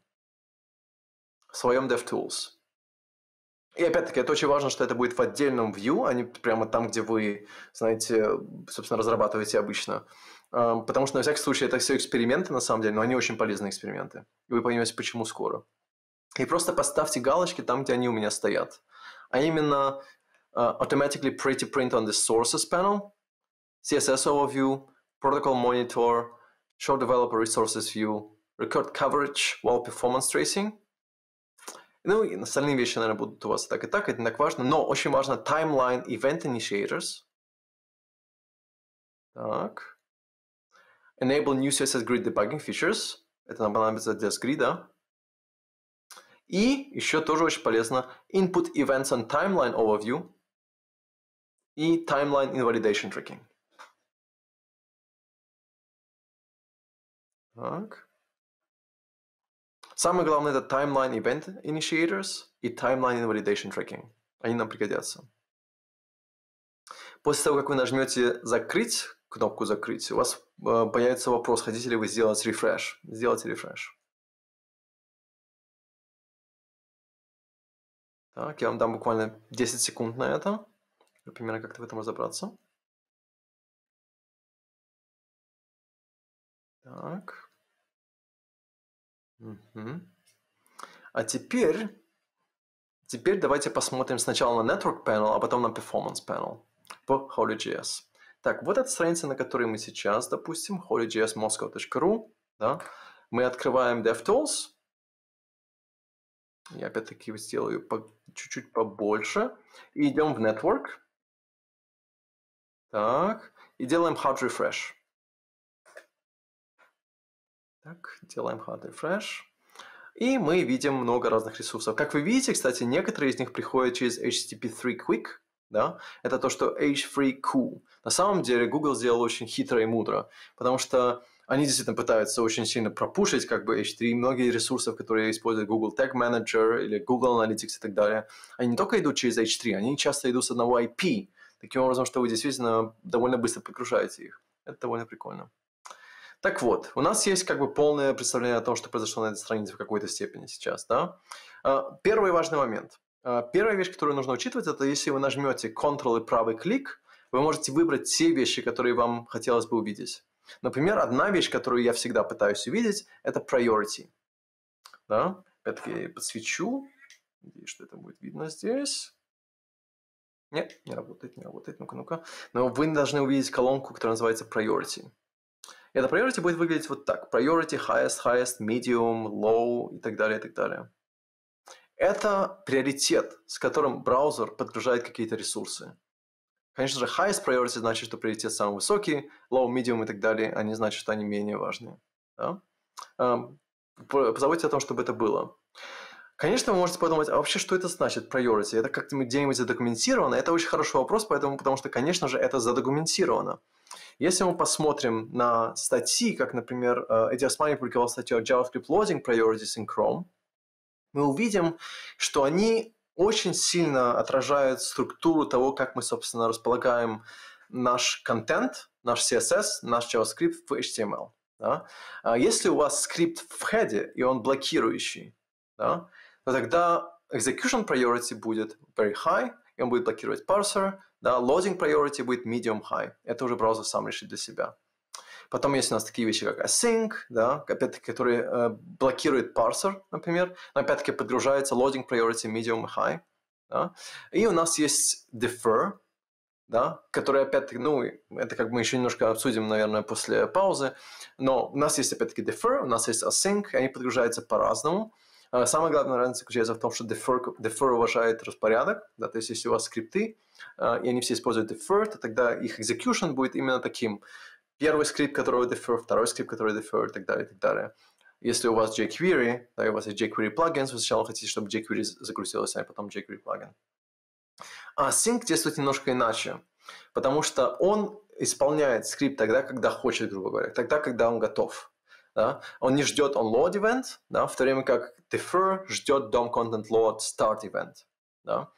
в своем DevTools. И опять-таки, это очень важно, что это будет в отдельном view, а не прямо там, где вы, знаете, собственно, разрабатываете обычно. Эм, потому что, на всякий случай, это все эксперименты, на самом деле, но они очень полезные эксперименты. И вы поймете, почему скоро. И просто поставьте галочки там, где они у меня стоят. А именно uh, automatically pretty print on the sources panel, CSS overview, protocol monitor, show developer resources view, record coverage while performance tracing. Ну и остальные вещи, наверное, будут у вас так и так, это не так важно, но очень важно timeline event initiators. Так. Enable new CSS grid debugging features. Это нам понадобится для сгрида. И еще тоже очень полезно input events on timeline overview и Timeline Invalidation Tracking. Так. Самое главное это Timeline Event Initiators и Timeline Invalidation Tracking. Они нам пригодятся. После того, как вы нажмете «Закрыть», кнопку «Закрыть», у вас э, появится вопрос, хотите ли вы сделать refresh? Сделайте refresh. Так, я вам дам буквально 10 секунд на это примерно как-то в этом разобраться. Так. Угу. А теперь, теперь давайте посмотрим сначала на Network Panel, а потом на Performance Panel в Holy.js. Так, вот эта страница, на которой мы сейчас, допустим, holy.jsmoscow.ru, да, мы открываем DevTools. Я опять-таки сделаю чуть-чуть побольше. И идем в Network. Так, и делаем hard refresh. Так, делаем hard refresh. И мы видим много разных ресурсов. Как вы видите, кстати, некоторые из них приходят через HTTP3 Quick, да, это то, что h 3 Cool. На самом деле Google сделал очень хитро и мудро, потому что они действительно пытаются очень сильно пропушить как бы H3. Многие ресурсы, которые используют Google Tag Manager или Google Analytics и так далее, они не только идут через H3, они часто идут с одного IP таким образом, что вы действительно довольно быстро прикружаете их. Это довольно прикольно. Так вот, у нас есть как бы полное представление о том, что произошло на этой странице в какой-то степени сейчас, да. А, первый важный момент. А, первая вещь, которую нужно учитывать, это если вы нажмете Ctrl и правый клик, вы можете выбрать те вещи, которые вам хотелось бы увидеть. Например, одна вещь, которую я всегда пытаюсь увидеть, это priority. Да? Опять-таки я подсвечу. Надеюсь, что это будет видно здесь. Нет, не работает, не работает. Ну-ка, ну-ка. Но вы должны увидеть колонку, которая называется Priority. И эта Priority будет выглядеть вот так. Priority, highest, highest, medium, low и так далее, и так далее. Это приоритет, с которым браузер подгружает какие-то ресурсы. Конечно же, highest priority значит, что приоритет самый высокий, low, medium и так далее, они значат, что они менее важные. Да? Эм, позаботьтесь о том, чтобы это было. Конечно, вы можете подумать, а вообще что это значит, priority? Это как-то где-нибудь задокументировано? Это очень хороший вопрос, поэтому, потому что, конечно же, это задокументировано. Если мы посмотрим на статьи, как, например, эти Османи публиковал статью о JavaScript Loading Priorities in Chrome, мы увидим, что они очень сильно отражают структуру того, как мы, собственно, располагаем наш контент, наш CSS, наш JavaScript в HTML. Да? А если у вас скрипт в хеде, и он блокирующий, да, то тогда execution priority будет very high, и он будет блокировать парсер, да, loading priority будет medium high. Это уже браузер сам решит для себя. Потом есть у нас такие вещи, как async, да, опять-таки, который э, блокирует парсер, например, но опять-таки подгружается loading priority medium high. Да. И у нас есть defer, да, который опять-таки, ну, это как мы еще немножко обсудим, наверное, после паузы, но у нас есть опять-таки defer, у нас есть async, они подгружаются по-разному. А, самая главная разница заключается в том, что defer, defer уважает распорядок, да, то есть если у вас скрипты, а, и они все используют defer, то тогда их execution будет именно таким. Первый скрипт, который defer, второй скрипт, который defer, и так далее, и так далее. Если у вас jQuery, да, у вас есть jQuery plugins, вы сначала хотите, чтобы jQuery загрузилась, а потом jQuery plugin. А Sync действует немножко иначе, потому что он исполняет скрипт тогда, когда хочет, грубо говоря, тогда, когда он готов. Да? Он не ждет onload event, да? в то время как defer ждет DOM content load start event. Да?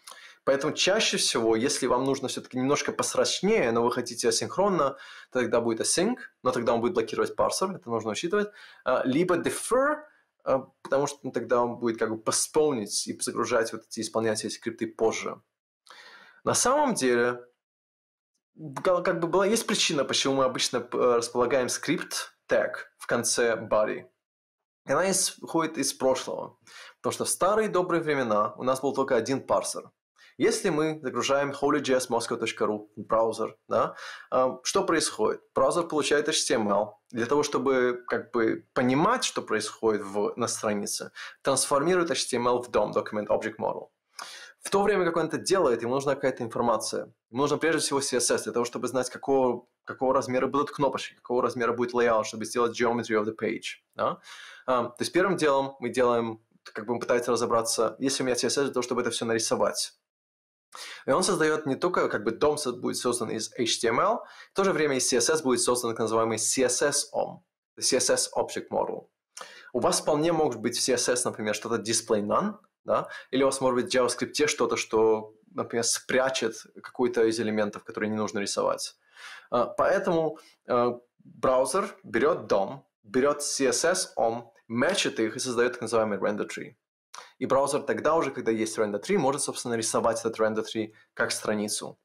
Поэтому чаще всего, если вам нужно все-таки немножко посрочнее, но вы хотите асинхронно, тогда будет async, но тогда он будет блокировать парсер, это нужно учитывать. А, либо defer, а, потому что ну, тогда он будет как бы постполнить и загружать вот эти, исполнять эти скрипты позже. На самом деле, как бы была, есть причина, почему мы обычно э, располагаем скрипт tag в конце body. И она исходит из прошлого. Потому что в старые добрые времена у нас был только один парсер. Если мы загружаем holyjsmoscow.ru в браузер, да, а, что происходит? Браузер получает HTML. Эм Для того, чтобы как бы, понимать, что происходит в, на странице, трансформирует HTML эм в DOM, Document Object Model. В то время, как он это делает, ему нужна какая-то информация. Ему нужно прежде всего CSS для того, чтобы знать, какого, какого размера будут кнопочки, какого размера будет layout, чтобы сделать geometry of the page. Да? Um, то есть первым делом мы делаем, как бы мы пытаемся разобраться, если у меня CSS для того, чтобы это все нарисовать. И он создает не только, как бы дом будет создан из HTML, в то же время из CSS будет создан так называемый CSS-OM, CSS Object Model. У вас вполне может быть в CSS, например, что-то display none, да? Или у вас может быть в JavaScript что-то, что, например, спрячет какой-то из элементов, которые не нужно рисовать. А, поэтому э, браузер берет DOM, берет CSS OM, мечет их и создает так называемый render tree. И браузер тогда уже, когда есть render tree, может, собственно, рисовать этот render tree как страницу.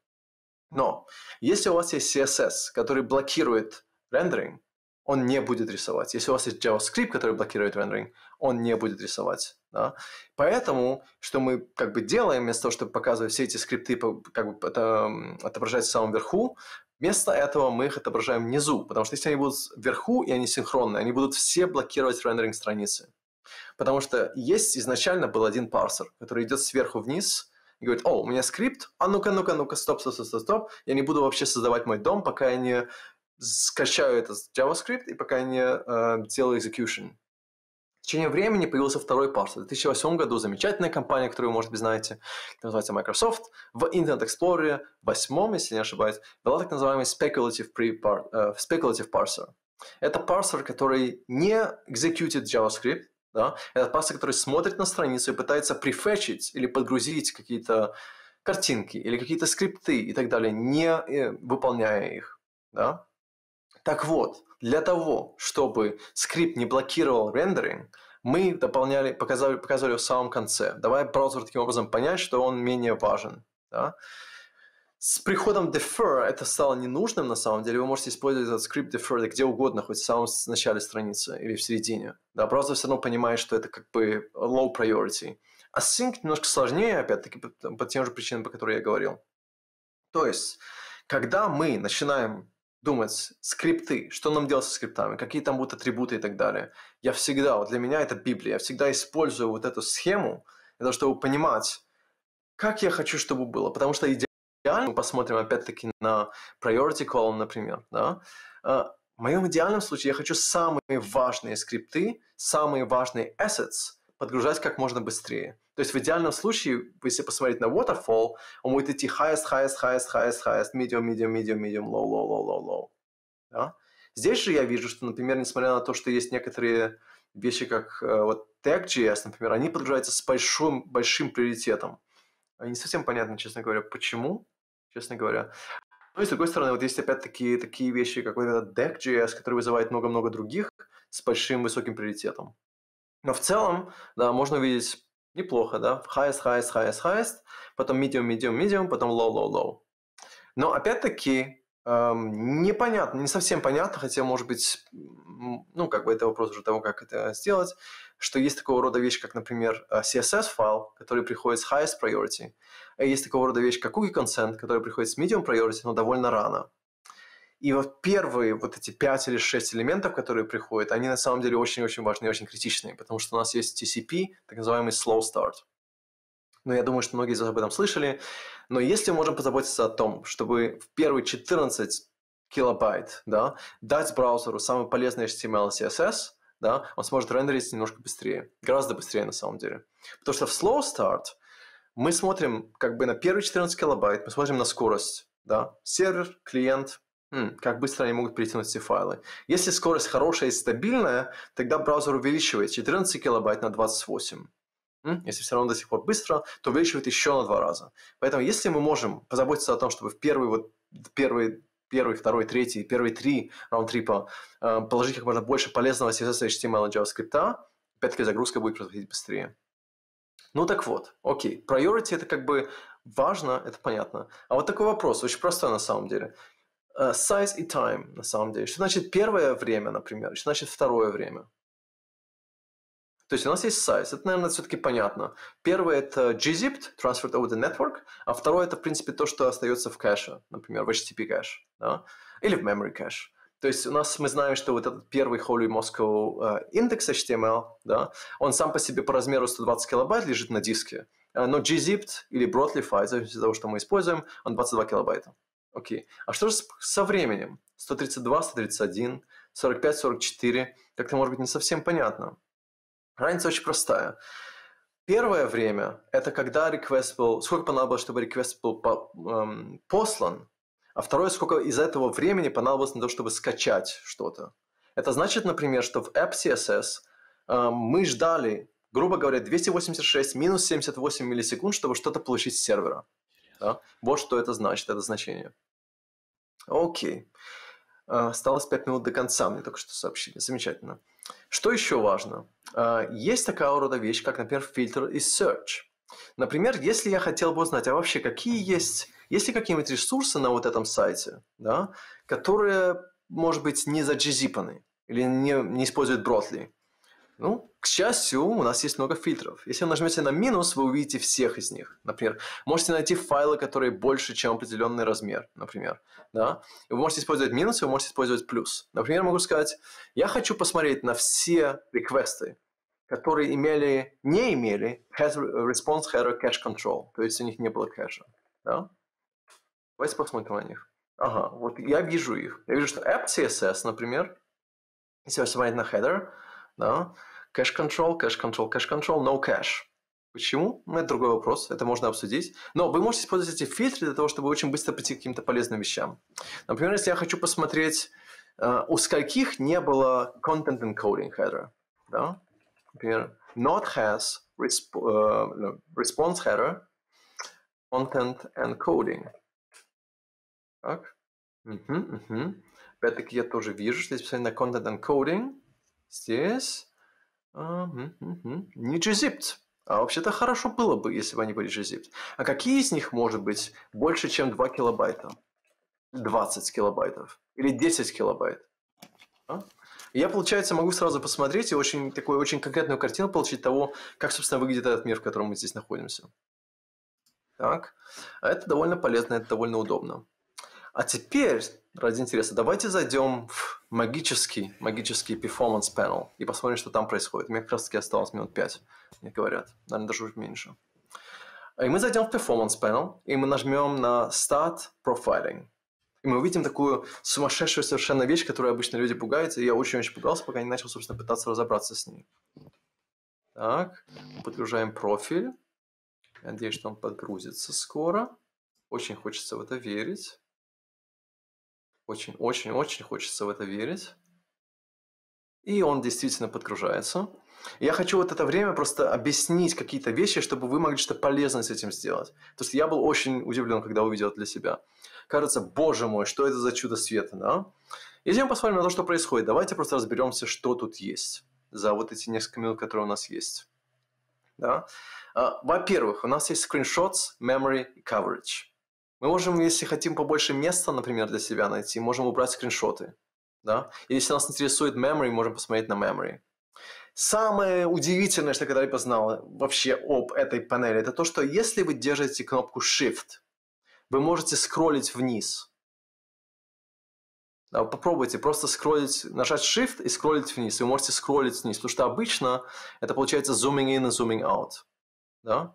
Но если у вас есть CSS, который блокирует рендеринг, он не будет рисовать. Если у вас есть JavaScript, который блокирует рендеринг, он не будет рисовать. Да? Поэтому, что мы как бы делаем, вместо того, чтобы показывать все эти скрипты, как бы это, отображать в самом верху, вместо этого мы их отображаем внизу. Потому что если они будут вверху, и они синхронные, они будут все блокировать рендеринг страницы. Потому что есть изначально был один парсер, который идет сверху вниз и говорит, о, у меня скрипт, а ну-ка, ну-ка, ну-ка, стоп, стоп, стоп, стоп, стоп, я не буду вообще создавать мой дом, пока я не скачаю этот JavaScript и пока не э, делаю execution. В течение времени появился второй парсер. В 2008 году замечательная компания, которую, может быть, знаете, называется Microsoft, в Internet Explorer 8, если не ошибаюсь, была так называемый speculative, pre-par, э, speculative parser. Это парсер, который не executed JavaScript, да? это парсер, который смотрит на страницу и пытается прифетчить или подгрузить какие-то картинки или какие-то скрипты и так далее, не э, выполняя их. Да? Так вот, для того, чтобы скрипт не блокировал рендеринг, мы дополняли, показали, показывали в самом конце, Давай браузер таким образом понять, что он менее важен. Да? С приходом defer это стало ненужным на самом деле. Вы можете использовать этот скрипт defer где угодно, хоть в самом начале страницы или в середине. Да, браузер все равно понимает, что это как бы low priority. А sync немножко сложнее, опять-таки, по, по тем же причинам, по которым я говорил. То есть, когда мы начинаем думать, скрипты, что нам делать со скриптами, какие там будут атрибуты и так далее. Я всегда, вот для меня это Библия, я всегда использую вот эту схему, для того, чтобы понимать, как я хочу, чтобы было. Потому что идеально, мы посмотрим опять-таки на priority column, например, да, э, в моем идеальном случае я хочу самые важные скрипты, самые важные assets подгружать как можно быстрее. То есть в идеальном случае, если посмотреть на waterfall, он будет идти highest, highest, highest, highest, highest, medium, medium, medium, medium, low, low, low, low, low. Да? Здесь же я вижу, что, например, несмотря на то, что есть некоторые вещи, как э, вот Tag.js, например, они подгружаются с большим, большим приоритетом. Не совсем понятно, честно говоря, почему, честно говоря. Ну и с другой стороны, вот есть опять-таки такие вещи, как вот этот Deck.js, который вызывает много-много других с большим высоким приоритетом. Но в целом, да, можно увидеть Неплохо, да? Highest, highest, highest, highest, потом medium, medium, medium, потом low, low, low. Но опять-таки эм, непонятно, не совсем понятно, хотя, может быть, ну, как бы это вопрос уже того, как это сделать, что есть такого рода вещь, как, например, э, CSS-файл, который приходит с highest priority, а есть такого рода вещь, как cookie consent, который приходит с medium priority, но довольно рано. И вот первые вот эти пять или шесть элементов, которые приходят, они на самом деле очень-очень важны и очень критичные, потому что у нас есть TCP, так называемый slow start. Но ну, я думаю, что многие из вас об этом слышали. Но если мы можем позаботиться о том, чтобы в первые 14 килобайт да, дать браузеру самый полезный HTML и CSS, да, он сможет рендерить немножко быстрее. Гораздо быстрее на самом деле. Потому что в slow start мы смотрим как бы на первые 14 килобайт, мы смотрим на скорость. Да, сервер, клиент, как быстро они могут перетянуть все файлы. Если скорость хорошая и стабильная, тогда браузер увеличивает 14 килобайт на 28. Если все равно до сих пор быстро, то увеличивает еще на два раза. Поэтому если мы можем позаботиться о том, чтобы в первый, вот, первый, первый, второй, третий, первые три раунд-трипа э, положить как можно больше полезного CSS, HTML и эм JavaScript, опять-таки загрузка будет происходить быстрее. Ну так вот, окей, priority это как бы важно, это понятно. А вот такой вопрос, очень простой на самом деле. Э, size и time, на самом деле. Что значит первое время, например, что значит второе время. То есть у нас есть size, это, наверное, все-таки понятно. Первое – это gzipped, transferred over the network, а второе – это, в принципе, то, что остается в кэше, например, в HTTP кэш, да? или в memory кэш. То есть у нас мы знаем, что вот этот первый Holy Moscow э, индекс HTML, да, он сам по себе по размеру 120 килобайт лежит на диске, э, но gzipped или broadlify, в зависимости от того, что мы используем, он 22 килобайта. Окей. А что же со временем? 132, 131, 45, 44. Как-то, может быть, не совсем понятно. Разница очень простая. Первое время – это когда request был, сколько понадобилось, чтобы request был по, эм, послан, а второе, сколько из этого времени понадобилось на то, чтобы скачать что-то. Это значит, например, что в App CSS э, эм, мы ждали, грубо говоря, 286 минус 78 миллисекунд, чтобы что-то получить с сервера. Да? Вот что это значит, это значение. Окей. А, осталось 5 минут до конца, мне только что сообщили. Замечательно. Что еще важно? А, есть такая рода вещь, как, например, фильтр и search. Например, если я хотел бы узнать, а вообще какие есть, есть ли какие-нибудь ресурсы на вот этом сайте, да, которые, может быть, не заджизипаны или не, не используют Бротли, ну, к счастью, у нас есть много фильтров. Если вы нажмете на минус, вы увидите всех из них. Например, можете найти файлы, которые больше, чем определенный размер, например. Да? И вы можете использовать минус, и вы можете использовать плюс. Например, могу сказать, я хочу посмотреть на все реквесты, которые имели, не имели has response header cache control, то есть у них не было кэша. Да? Давайте посмотрим на них. Ага, вот я вижу их. Я вижу, что app.css, например, если посмотреть на header, да, cash control, cash control, cash control, no cash. Почему? Ну, это другой вопрос, это можно обсудить. Но вы можете использовать эти фильтры для того, чтобы очень быстро прийти к каким-то полезным вещам. Например, если я хочу посмотреть, э, у скольких не было content encoding header, да? Например, not has resp uh, response header, content encoding. Так. Угу, угу. Опять-таки я тоже вижу, что здесь писали content encoding – Здесь... А, не джизипт. А вообще-то хорошо было бы, если бы они были джизипт. А какие из них может быть больше, чем 2 килобайта? 20 килобайтов. Или 10 килобайт. А? Я, получается, могу сразу посмотреть и очень такую очень конкретную картину получить того, как, собственно, выглядит этот мир, в котором мы здесь находимся. Так. А это довольно полезно, это довольно удобно. А теперь ради интереса, давайте зайдем в магический, магический performance panel и посмотрим, что там происходит. Мне как раз таки осталось минут пять, мне говорят. Наверное, даже уже меньше. И мы зайдем в performance panel, и мы нажмем на Start Profiling. И мы увидим такую сумасшедшую совершенно вещь, которую обычно люди пугаются, и я очень-очень пугался, пока не начал, собственно, пытаться разобраться с ней. Так, подгружаем профиль. Надеюсь, что он подгрузится скоро. Очень хочется в это верить. Очень-очень-очень хочется в это верить. И он действительно подгружается. Я хочу вот это время просто объяснить какие-то вещи, чтобы вы могли что-то полезное с этим сделать. То есть я был очень удивлен, когда увидел это для себя. Кажется, боже мой, что это за чудо света, да? Идем посмотрим на то, что происходит. Давайте просто разберемся, что тут есть за вот эти несколько минут, которые у нас есть. Да? А, во-первых, у нас есть screenshots, memory coverage. Мы можем, если хотим побольше места, например, для себя найти, можем убрать скриншоты. Да? Или если нас интересует memory, можем посмотреть на memory. Самое удивительное, что я когда-либо знал вообще об этой панели, это то, что если вы держите кнопку Shift, вы можете скроллить вниз. Да, попробуйте просто скроллить, нажать Shift и скроллить вниз. вы можете скроллить вниз, потому что обычно это получается zooming in и zooming out. Да?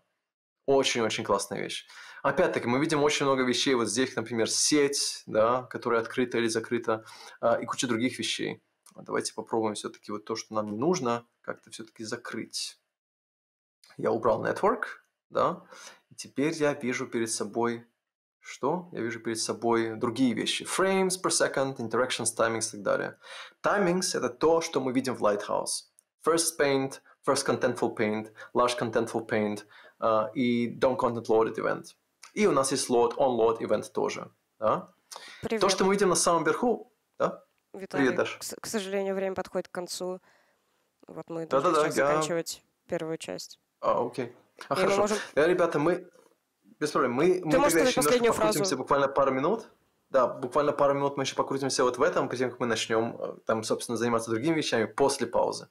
Очень-очень классная вещь. Опять-таки, мы видим очень много вещей. Вот здесь, например, сеть, да, которая открыта или закрыта, а, и куча других вещей. А давайте попробуем все-таки вот то, что нам не нужно, как-то все-таки закрыть. Я убрал network, да, и теперь я вижу перед собой что? Я вижу перед собой другие вещи. Frames per second, interactions, timings и так далее. Timings – это то, что мы видим в Lighthouse. First paint, first contentful paint, large contentful paint, Э, и DOM Content Loaded Event. И у нас есть load, on-load event тоже. Да? Привет. То, что мы видим на самом верху, да? Виталий, Привет, Даш. К, к сожалению, время подходит к концу. Вот мы должны да, да, сейчас я... заканчивать первую часть. А, окей. А, и хорошо. Мы можем... э, ребята, мы... Без проблем. Мы, Ты мы можешь сказать последнюю фразу? буквально пару минут. Да, буквально пару минут мы еще покрутимся вот в этом, перед тем, как мы начнем э, там, собственно, заниматься другими вещами после паузы.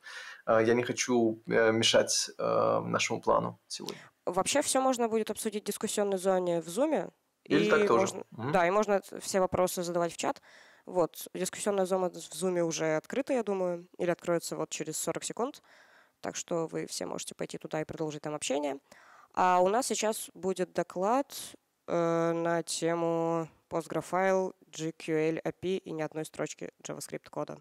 Э, я не хочу мешать нашему плану сегодня. Вообще все можно будет обсудить в дискуссионной зоне в Zoom. Или и так тоже. Можно, угу. Да, и можно все вопросы задавать в чат. Вот, дискуссионная зона в Zoom уже открыта, я думаю, или откроется вот через 40 секунд. Так что вы все можете пойти туда и продолжить там общение. А у нас сейчас будет доклад э, на тему PostgreSQL, GQL API и ни одной строчки JavaScript кода.